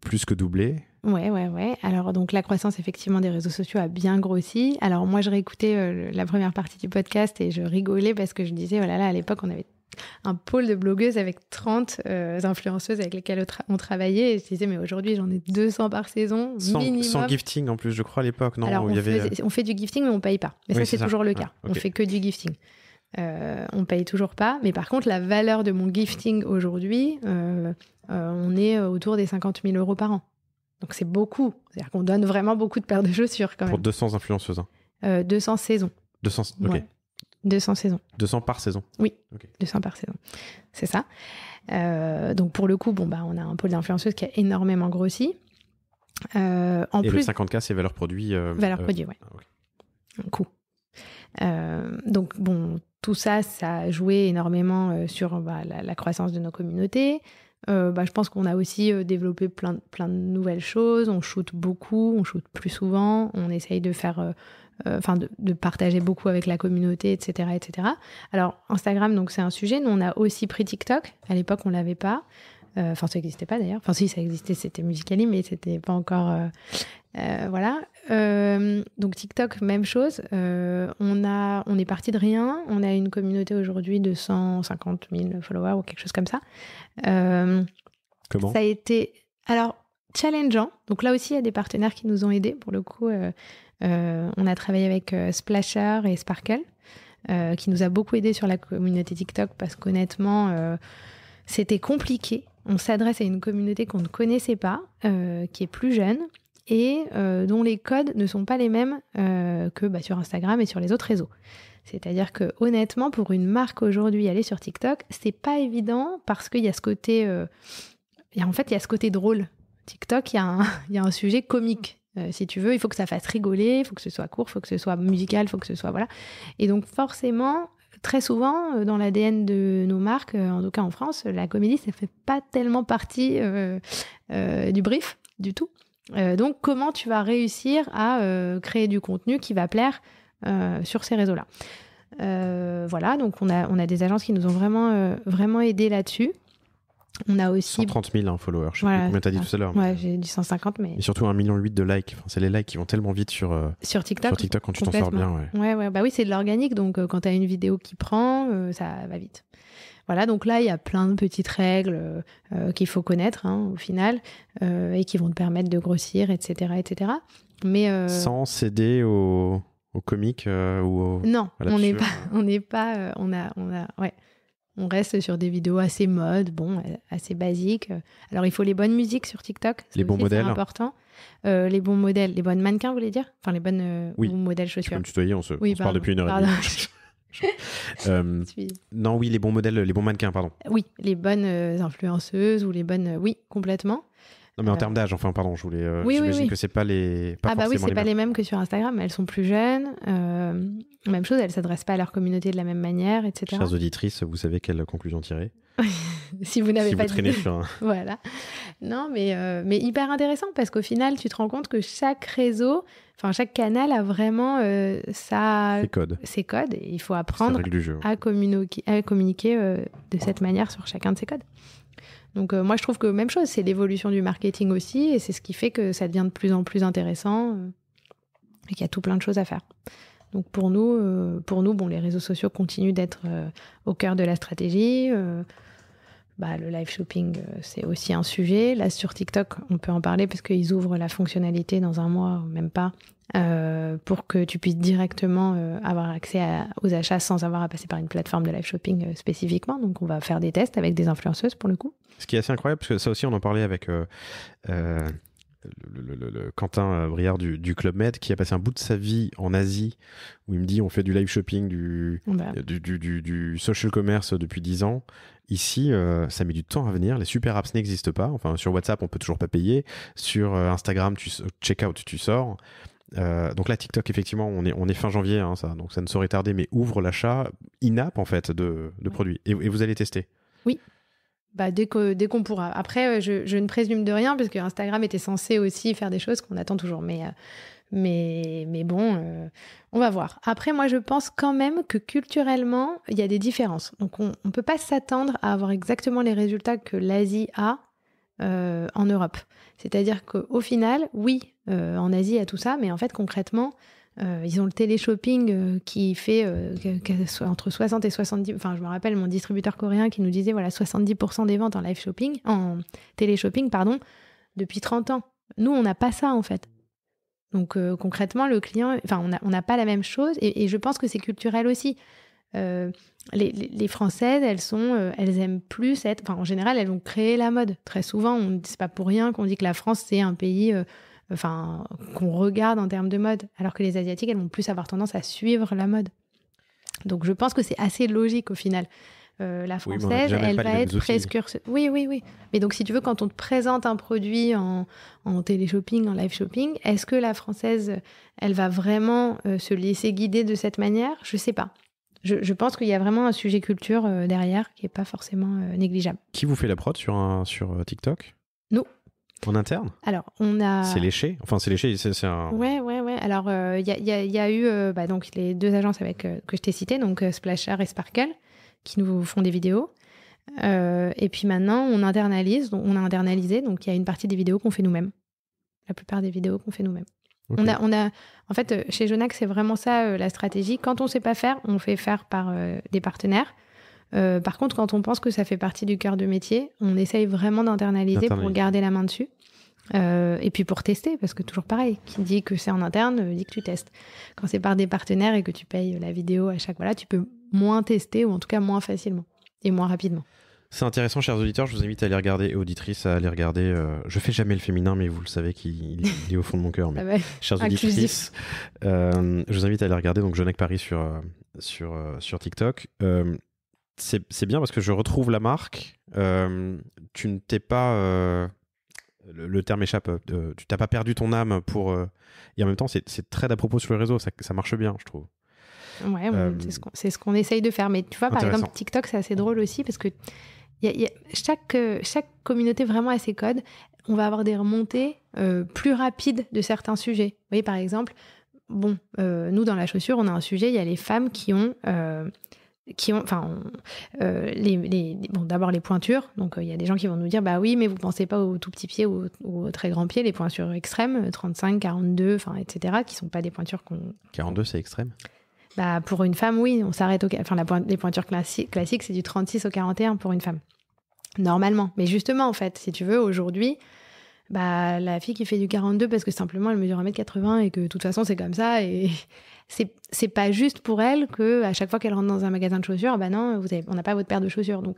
plus que doublé. Ouais, ouais, ouais. Alors, donc, la croissance, effectivement, des réseaux sociaux a bien grossi. Alors, moi, je réécoutais euh, la première partie du podcast et je rigolais parce que je disais, voilà, oh là, à l'époque, on avait un pôle de blogueuses avec 30 euh, influenceuses avec lesquelles on, travaillait. Et je disais, mais aujourd'hui, j'en ai 200 par saison. Sans, gifting, en plus, je crois, à l'époque. Non, on, fait du gifting, mais on paye pas. Mais ça, c'est toujours le cas. On fait que du gifting. Euh, on paye toujours pas. Mais par contre, la valeur de mon gifting aujourd'hui, on est autour des 50 000 euros par an. Donc c'est beaucoup. C'est-à-dire qu'on donne vraiment beaucoup de paires de chaussures quand Pour 200 influenceuses. 200 hein. euh, saisons. 200, ok. 200 saisons. 200 par saison Oui, 200 par saison. C'est ça. Euh, donc pour le coup, bon, bah, on a un pôle d'influenceuses qui a énormément grossi. Euh, en Et plus, le 50K, c'est valeur produit Valeur produit, oui. Ah, donc bon, tout ça, ça a joué énormément sur bah, la, croissance de nos communautés, euh, bah, je pense qu'on a aussi euh, développé plein, de nouvelles choses. On shoot beaucoup, on shoot plus souvent, on essaye de faire, euh, de, partager beaucoup avec la communauté, etc., etc. Alors Instagram, donc c'est un sujet. Nous, on a aussi pris TikTok. À l'époque, on l'avait pas. Euh, enfin, ça n'existait pas d'ailleurs. Enfin, si ça existait, c'était Musicali, mais c'était pas encore. Euh, euh, voilà. donc TikTok, même chose. on a, on est parti de rien. On a une communauté aujourd'hui de 150 000 followers ou quelque chose comme ça. Comment Ça a été alors challengeant. Donc là aussi, il y a des partenaires qui nous ont aidés. Pour le coup, on a travaillé avec Splasher et Sparkle, qui nous a beaucoup aidés sur la communauté TikTok parce qu'honnêtement, c'était compliqué on s'adresse à une communauté qu'on ne connaissait pas, euh, qui est plus jeune et euh, dont les codes ne sont pas les mêmes euh, que bah, sur Instagram et sur les autres réseaux. C'est-à-dire que honnêtement, pour une marque aujourd'hui, aller sur TikTok, c'est pas évident parce qu'il y a ce côté, en fait, il y a ce côté drôle. TikTok, il y, y, a un sujet comique. si tu veux, il faut que ça fasse rigoler, il faut que ce soit court, il faut que ce soit musical, il faut que ce soit voilà. Et donc forcément, très souvent, euh, dans l'ADN de nos marques, euh, en tout cas en France, la comédie, ça ne fait pas tellement partie euh, du brief du tout. donc, comment tu vas réussir à créer du contenu qui va plaire sur ces réseaux-là Voilà, donc on a, on a des agences qui nous ont vraiment, vraiment aidés là-dessus. On a aussi. 130 000 hein, followers, je sais voilà, plus combien t'as dit tout à l'heure. j'ai dit 150, mais. Et surtout 1,8 million de likes. Enfin, c'est les likes qui vont tellement vite sur, euh, sur, TikTok, sur TikTok quand tu t'en sors bien. Ouais. bah oui, c'est de l'organique. Donc, quand euh, quand t'as une vidéo qui prend, euh, ça va vite. Voilà, donc là, il y a plein de petites règles qu'il faut connaître hein, au final et qui vont te permettre de grossir, etc. etc. Mais, Sans céder au, comiques comique ou au. Non, on n'est pas. On n'est pas. on, a, on a. Ouais on reste sur des vidéos assez modes, bon, euh, assez basiques. Alors il faut les bonnes musiques sur TikTok, les bons modèles, c'est important. Euh, les bons modèles, les bonnes mannequins, vous voulez dire Enfin les bonnes euh, modèles chaussures. Tu te on se, parle depuis une heure et demie. non, oui, les bons modèles, les bons mannequins, pardon. Oui, les bonnes influenceuses ou les bonnes, oui, complètement. Non, mais en euh. termes d'âge, enfin, pardon, je voulais. Euh, oui, oui, que c'est pas les. Pas ah, bah oui, c'est pas les mêmes que sur Instagram. Elles sont plus jeunes. Euh, même chose, elles s'adressent pas à leur communauté de la même manière, etc. Chères auditrices, vous savez quelle conclusion tirer. si vous n'avez si pas vous traînez sur un... voilà. Non, mais, euh, mais hyper intéressant parce qu'au final, tu te rends compte que chaque réseau, enfin, chaque canal a vraiment sa... ses codes. Ses codes. Et il faut apprendre à, à communiquer de cette manière sur chacun de ses codes. Donc euh, moi, je trouve que même chose, c'est l'évolution du marketing aussi, et c'est ce qui fait que ça devient de plus en plus intéressant euh, et qu'il y a tout plein de choses à faire. Donc pour nous, euh, les réseaux sociaux continuent d'être au cœur de la stratégie. Bah, le live shopping, c'est aussi un sujet. Là, sur TikTok, on peut en parler parce qu'ils ouvrent la fonctionnalité dans un mois, ou même pas, euh, pour que tu puisses directement euh, avoir accès aux achats sans avoir à passer par une plateforme de live shopping euh, spécifiquement. Donc, on va faire des tests avec des influenceuses pour le coup. Ce qui est assez incroyable, parce que ça aussi, on en parlait avec le, Quentin Briard du, Club Med, qui a passé un bout de sa vie en Asie, où il me dit on fait du live shopping, du, du, social commerce depuis 10 ans. Ici, ça met du temps à venir. Les super apps n'existent pas. Enfin, sur WhatsApp, on peut toujours pas payer. Sur Instagram, tu check out, tu sors. Euh, donc là, TikTok, effectivement, on est, fin janvier, hein, ça, donc ça ne saurait tarder, mais ouvre l'achat in en fait, de, produits. Et, vous allez tester Oui. Bah, dès qu'on pourra. Après, euh, je, ne présume de rien, parce que Instagram était censé aussi faire des choses qu'on attend toujours. Mais, euh, mais, bon, on va voir. Après, moi, je pense quand même que culturellement, il y a des différences. Donc, on ne peut pas s'attendre à avoir exactement les résultats que l'Asie a euh, en Europe. C'est-à-dire qu'au final, oui, euh, en Asie, il y a tout ça, mais en fait, concrètement, euh, ils ont le télé-shopping qui fait entre 60 et 70. Enfin, je me rappelle mon distributeur coréen qui nous disait voilà 70% des ventes en live shopping, en télé-shopping, pardon, depuis 30 ans. Nous, on n'a pas ça en fait. Donc concrètement, le client, enfin, on n'a on pas la même chose, et je pense que c'est culturel aussi. Euh, les, Françaises, elles sont, euh, elles aiment plus être. en général, elles ont créé la mode. Très souvent, on c'est pas pour rien qu'on dit que la France c'est un pays, euh, enfin, qu'on regarde en termes de mode, alors que les Asiatiques, elles vont plus avoir tendance à suivre la mode. Donc, je pense que c'est assez logique au final. la française, elle va être presque... Oui, oui, oui. Mais donc, si tu veux, quand on te présente un produit en, en télé-shopping, en live shopping, est-ce que la française, elle va vraiment se laisser guider de cette manière Je sais pas je, pense qu'il y a vraiment un sujet culture euh, derrière qui n'est pas forcément euh, négligeable. Qui vous fait la prod sur, un, sur euh, TikTok Nous. En interne Alors, on a. C'est léché Enfin, c'est léché, c'est un. Ouais, ouais, ouais. Alors, il y, a, eu bah, donc, les deux agences avec, que je t'ai citées, donc Splasher et Sparkle, qui nous font des vidéos. et puis maintenant, on internalise, donc, on a internalisé, donc il y a une partie des vidéos qu'on fait nous-mêmes. La plupart des vidéos qu'on fait nous-mêmes. On a, on a, en fait, euh, chez Jonac, c'est vraiment ça euh, la stratégie. Quand on ne sait pas faire, on fait faire par euh, des partenaires. par contre, quand on pense que ça fait partie du cœur de métier, on essaye vraiment d'internaliser pour garder la main dessus. et puis pour tester, parce que toujours pareil, qui dit que c'est en interne, dit que tu testes. Quand c'est par des partenaires et que tu payes la vidéo à chaque, voilà, tu peux moins tester ou en tout cas moins facilement et moins rapidement. C'est intéressant, chers auditeurs. Je vous invite à aller regarder, et auditrices, à aller regarder. Je euh, je fais jamais le féminin, mais vous le savez qu'il est au fond de mon cœur. Mais, ah chers auditrices, euh, je vous invite à aller regarder donc Paris sur, euh, sur, sur TikTok. Euh, c'est bien parce que je retrouve la marque. tu ne t'es pas. Le, terme échappe. tu n'as pas perdu ton âme pour. et en même temps, c'est très d'à propos sur le réseau. Ça, marche bien, je trouve. Ouais, c'est ce qu'on essaye de faire. Mais tu vois, par exemple, TikTok, c'est assez drôle aussi parce que chaque, euh, chaque communauté vraiment a ses codes. On va avoir des remontées euh, plus rapides de certains sujets. Vous voyez, par exemple, bon, euh, nous, dans la chaussure, on a un sujet, il y a les femmes qui ont... qui ont, enfin, les, les, bon, d'abord les pointures. Donc, il y a des gens qui vont nous dire, bah oui, mais vous pensez pas aux tout petits pieds ou, aux très grands pieds, les pointures extrêmes, 35, 42, enfin, etc., qui sont pas des pointures qu'on. 42, c'est extrême. Bah, pour une femme, oui, on s'arrête au... Enfin, la les pointures classiques, c'est du 36 au 41 pour une femme. Normalement. Mais justement, en fait, si tu veux, aujourd'hui, bah, la fille qui fait du 42 parce que simplement elle mesure 1m80 et que de toute façon c'est comme ça et c'est pas juste pour elle que à chaque fois qu'elle rentre dans un magasin de chaussures, bah non, vous on n'a pas votre paire de chaussures. Donc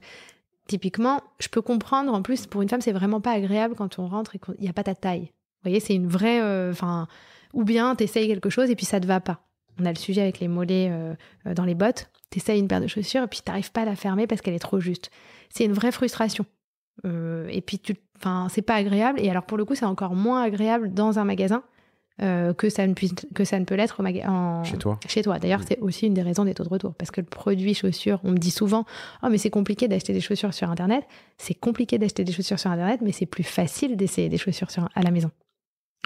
typiquement, je peux comprendre en plus pour une femme, c'est vraiment pas agréable quand on rentre et qu'il n'y a pas ta taille. Vous voyez, c'est une vraie euh, enfin ou bien t'essayes quelque chose et puis ça te va pas on a le sujet avec les mollets euh, euh, dans les bottes, Tu essayes une paire de chaussures et puis tu n'arrives pas à la fermer parce qu'elle est trop juste. C'est une vraie frustration. Euh, et puis, ce enfin, c'est pas agréable. Et alors, pour le coup, c'est encore moins agréable dans un magasin que ça ne puisse, que ça ne peut l'être chez toi. D'ailleurs, mm. c'est aussi une des raisons des taux de retour, parce que le produit chaussures. on me dit souvent, oh mais c'est compliqué d'acheter des chaussures sur internet. C'est compliqué d'acheter des chaussures sur internet, mais c'est plus facile d'essayer des chaussures à la maison.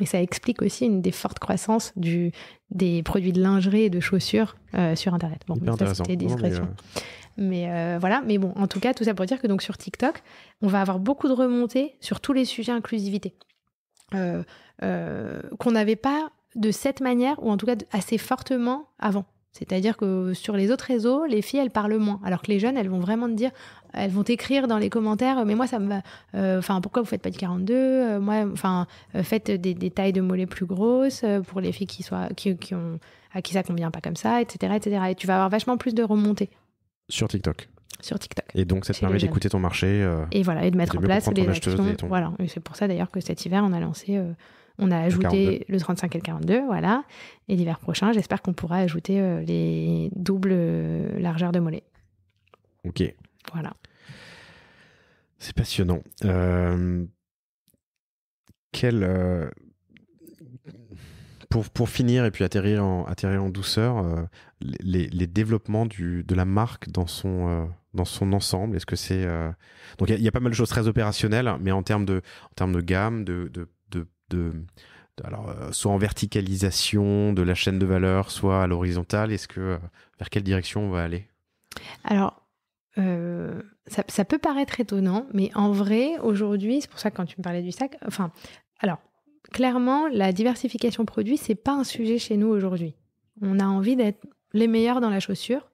Et ça explique aussi une des fortes croissances des produits de lingerie et de chaussures euh, sur Internet. Bon, ça, c'était discrétion. Euh, mais, euh, voilà, mais bon, en tout cas, tout ça pour dire que donc sur TikTok, on va avoir beaucoup de remontées sur tous les sujets inclusivité. qu'on n'avait pas de cette manière, ou en tout cas assez fortement avant. C'est-à-dire que sur les autres réseaux, les filles, elles parlent moins. Alors que les jeunes, elles vont vraiment te dire, elles vont t'écrire dans les commentaires, euh, mais moi, ça me va. Euh, enfin, pourquoi vous faites pas de 42 euh, Moi, enfin, faites des, tailles de mollets plus grosses pour les filles qui soient, qui, ont, à qui ça convient pas comme ça, etc., etc. Et tu vas avoir vachement plus de remontées. Sur TikTok. Sur TikTok. Et donc, ça te permet d'écouter ton marché. et voilà, et de mettre en place des actions. Voilà. Et c'est pour ça d'ailleurs que cet hiver, on a lancé on a ajouté le, 35 et le 42, voilà. Et l'hiver prochain, j'espère qu'on pourra ajouter euh, les doubles euh, largeurs de mollets. Ok. Voilà. C'est passionnant. Euh, pour, finir et puis atterrir en, atterrir en douceur, les, développements de la marque dans son, dans son ensemble, est-ce que c'est. Donc il y, a pas mal de choses très opérationnelles, mais en termes de, en termes de gamme, de de, alors, euh, soit en verticalisation de la chaîne de valeur, soit à l'horizontale Est-ce que euh, vers quelle direction on va aller Alors, euh, ça, peut paraître étonnant, mais en vrai, aujourd'hui, c'est pour ça que quand tu me parlais du sac, enfin, alors, clairement, la diversification produit, c'est pas un sujet chez nous aujourd'hui. On a envie d'être les meilleurs dans la chaussure,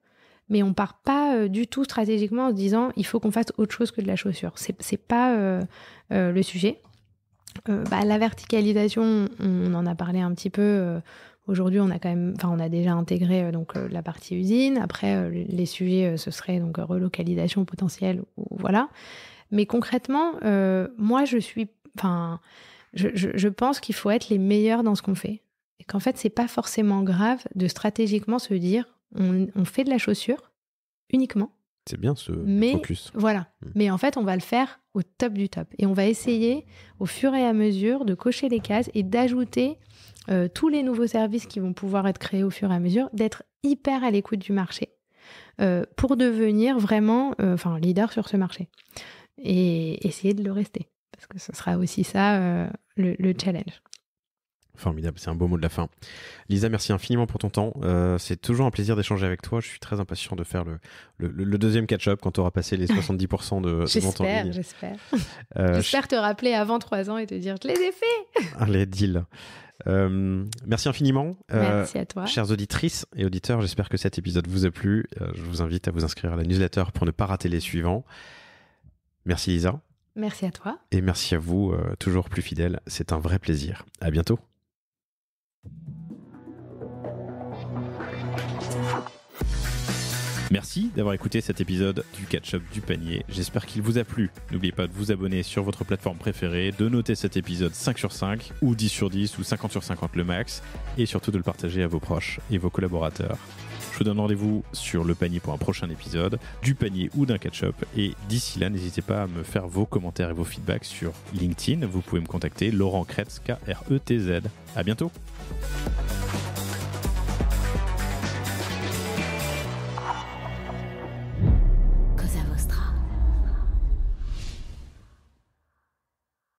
mais on part pas du tout stratégiquement en se disant il faut qu'on fasse autre chose que de la chaussure. C'est, pas le sujet. Euh, bah, la verticalisation, on en a parlé un petit peu. Euh, aujourd'hui, on a quand même, enfin, on a déjà intégré euh, donc la partie usine. Après, les sujets, ce serait donc relocalisation potentielle, ou, voilà. Mais concrètement, moi, je suis, enfin, je, pense qu'il faut être les meilleurs dans ce qu'on fait et qu'en fait, c'est pas forcément grave de stratégiquement se dire on, fait de la chaussure uniquement c'est bien ce mais, focus. Voilà. Mm. Mais en fait, on va le faire au top du top. Et on va essayer, au fur et à mesure, de cocher les cases et d'ajouter euh, tous les nouveaux services qui vont pouvoir être créés au fur et à mesure, d'être hyper à l'écoute du marché euh, pour devenir vraiment euh, enfin, leader sur ce marché. Et essayer de le rester. Parce que ce sera aussi ça le challenge. Formidable, c'est un beau mot de la fin. Lisa, merci infiniment pour ton temps. Euh, c'est toujours un plaisir d'échanger avec toi. Je suis très impatient de faire le, deuxième catch-up quand tu auras passé les 70% de, de mon temps. J'espère, j'espère. Euh, j'espère te rappeler avant trois ans et te dire je les ai fait. Allez, ah, deal. Euh, merci infiniment. Merci à toi. Chères auditrices et auditeurs, j'espère que cet épisode vous a plu. je vous invite à vous inscrire à la newsletter pour ne pas rater les suivants. Merci Lisa. Merci à toi. Et merci à vous, toujours plus fidèles. C'est un vrai plaisir. À bientôt. Merci d'avoir écouté cet épisode du Catch-up du panier. J'espère qu'il vous a plu. N'oubliez pas de vous abonner sur votre plateforme préférée, de noter cet épisode 5 sur 5 ou 10 sur 10 ou 50 sur 50 le max et surtout de le partager à vos proches et vos collaborateurs. Je vous donne rendez-vous sur le panier pour un prochain épisode, du panier ou d'un catch-up. Et d'ici là, n'hésitez pas à me faire vos commentaires et vos feedbacks sur LinkedIn. Vous pouvez me contacter Laurent Kretz, K-R-E-T-Z. À bientôt!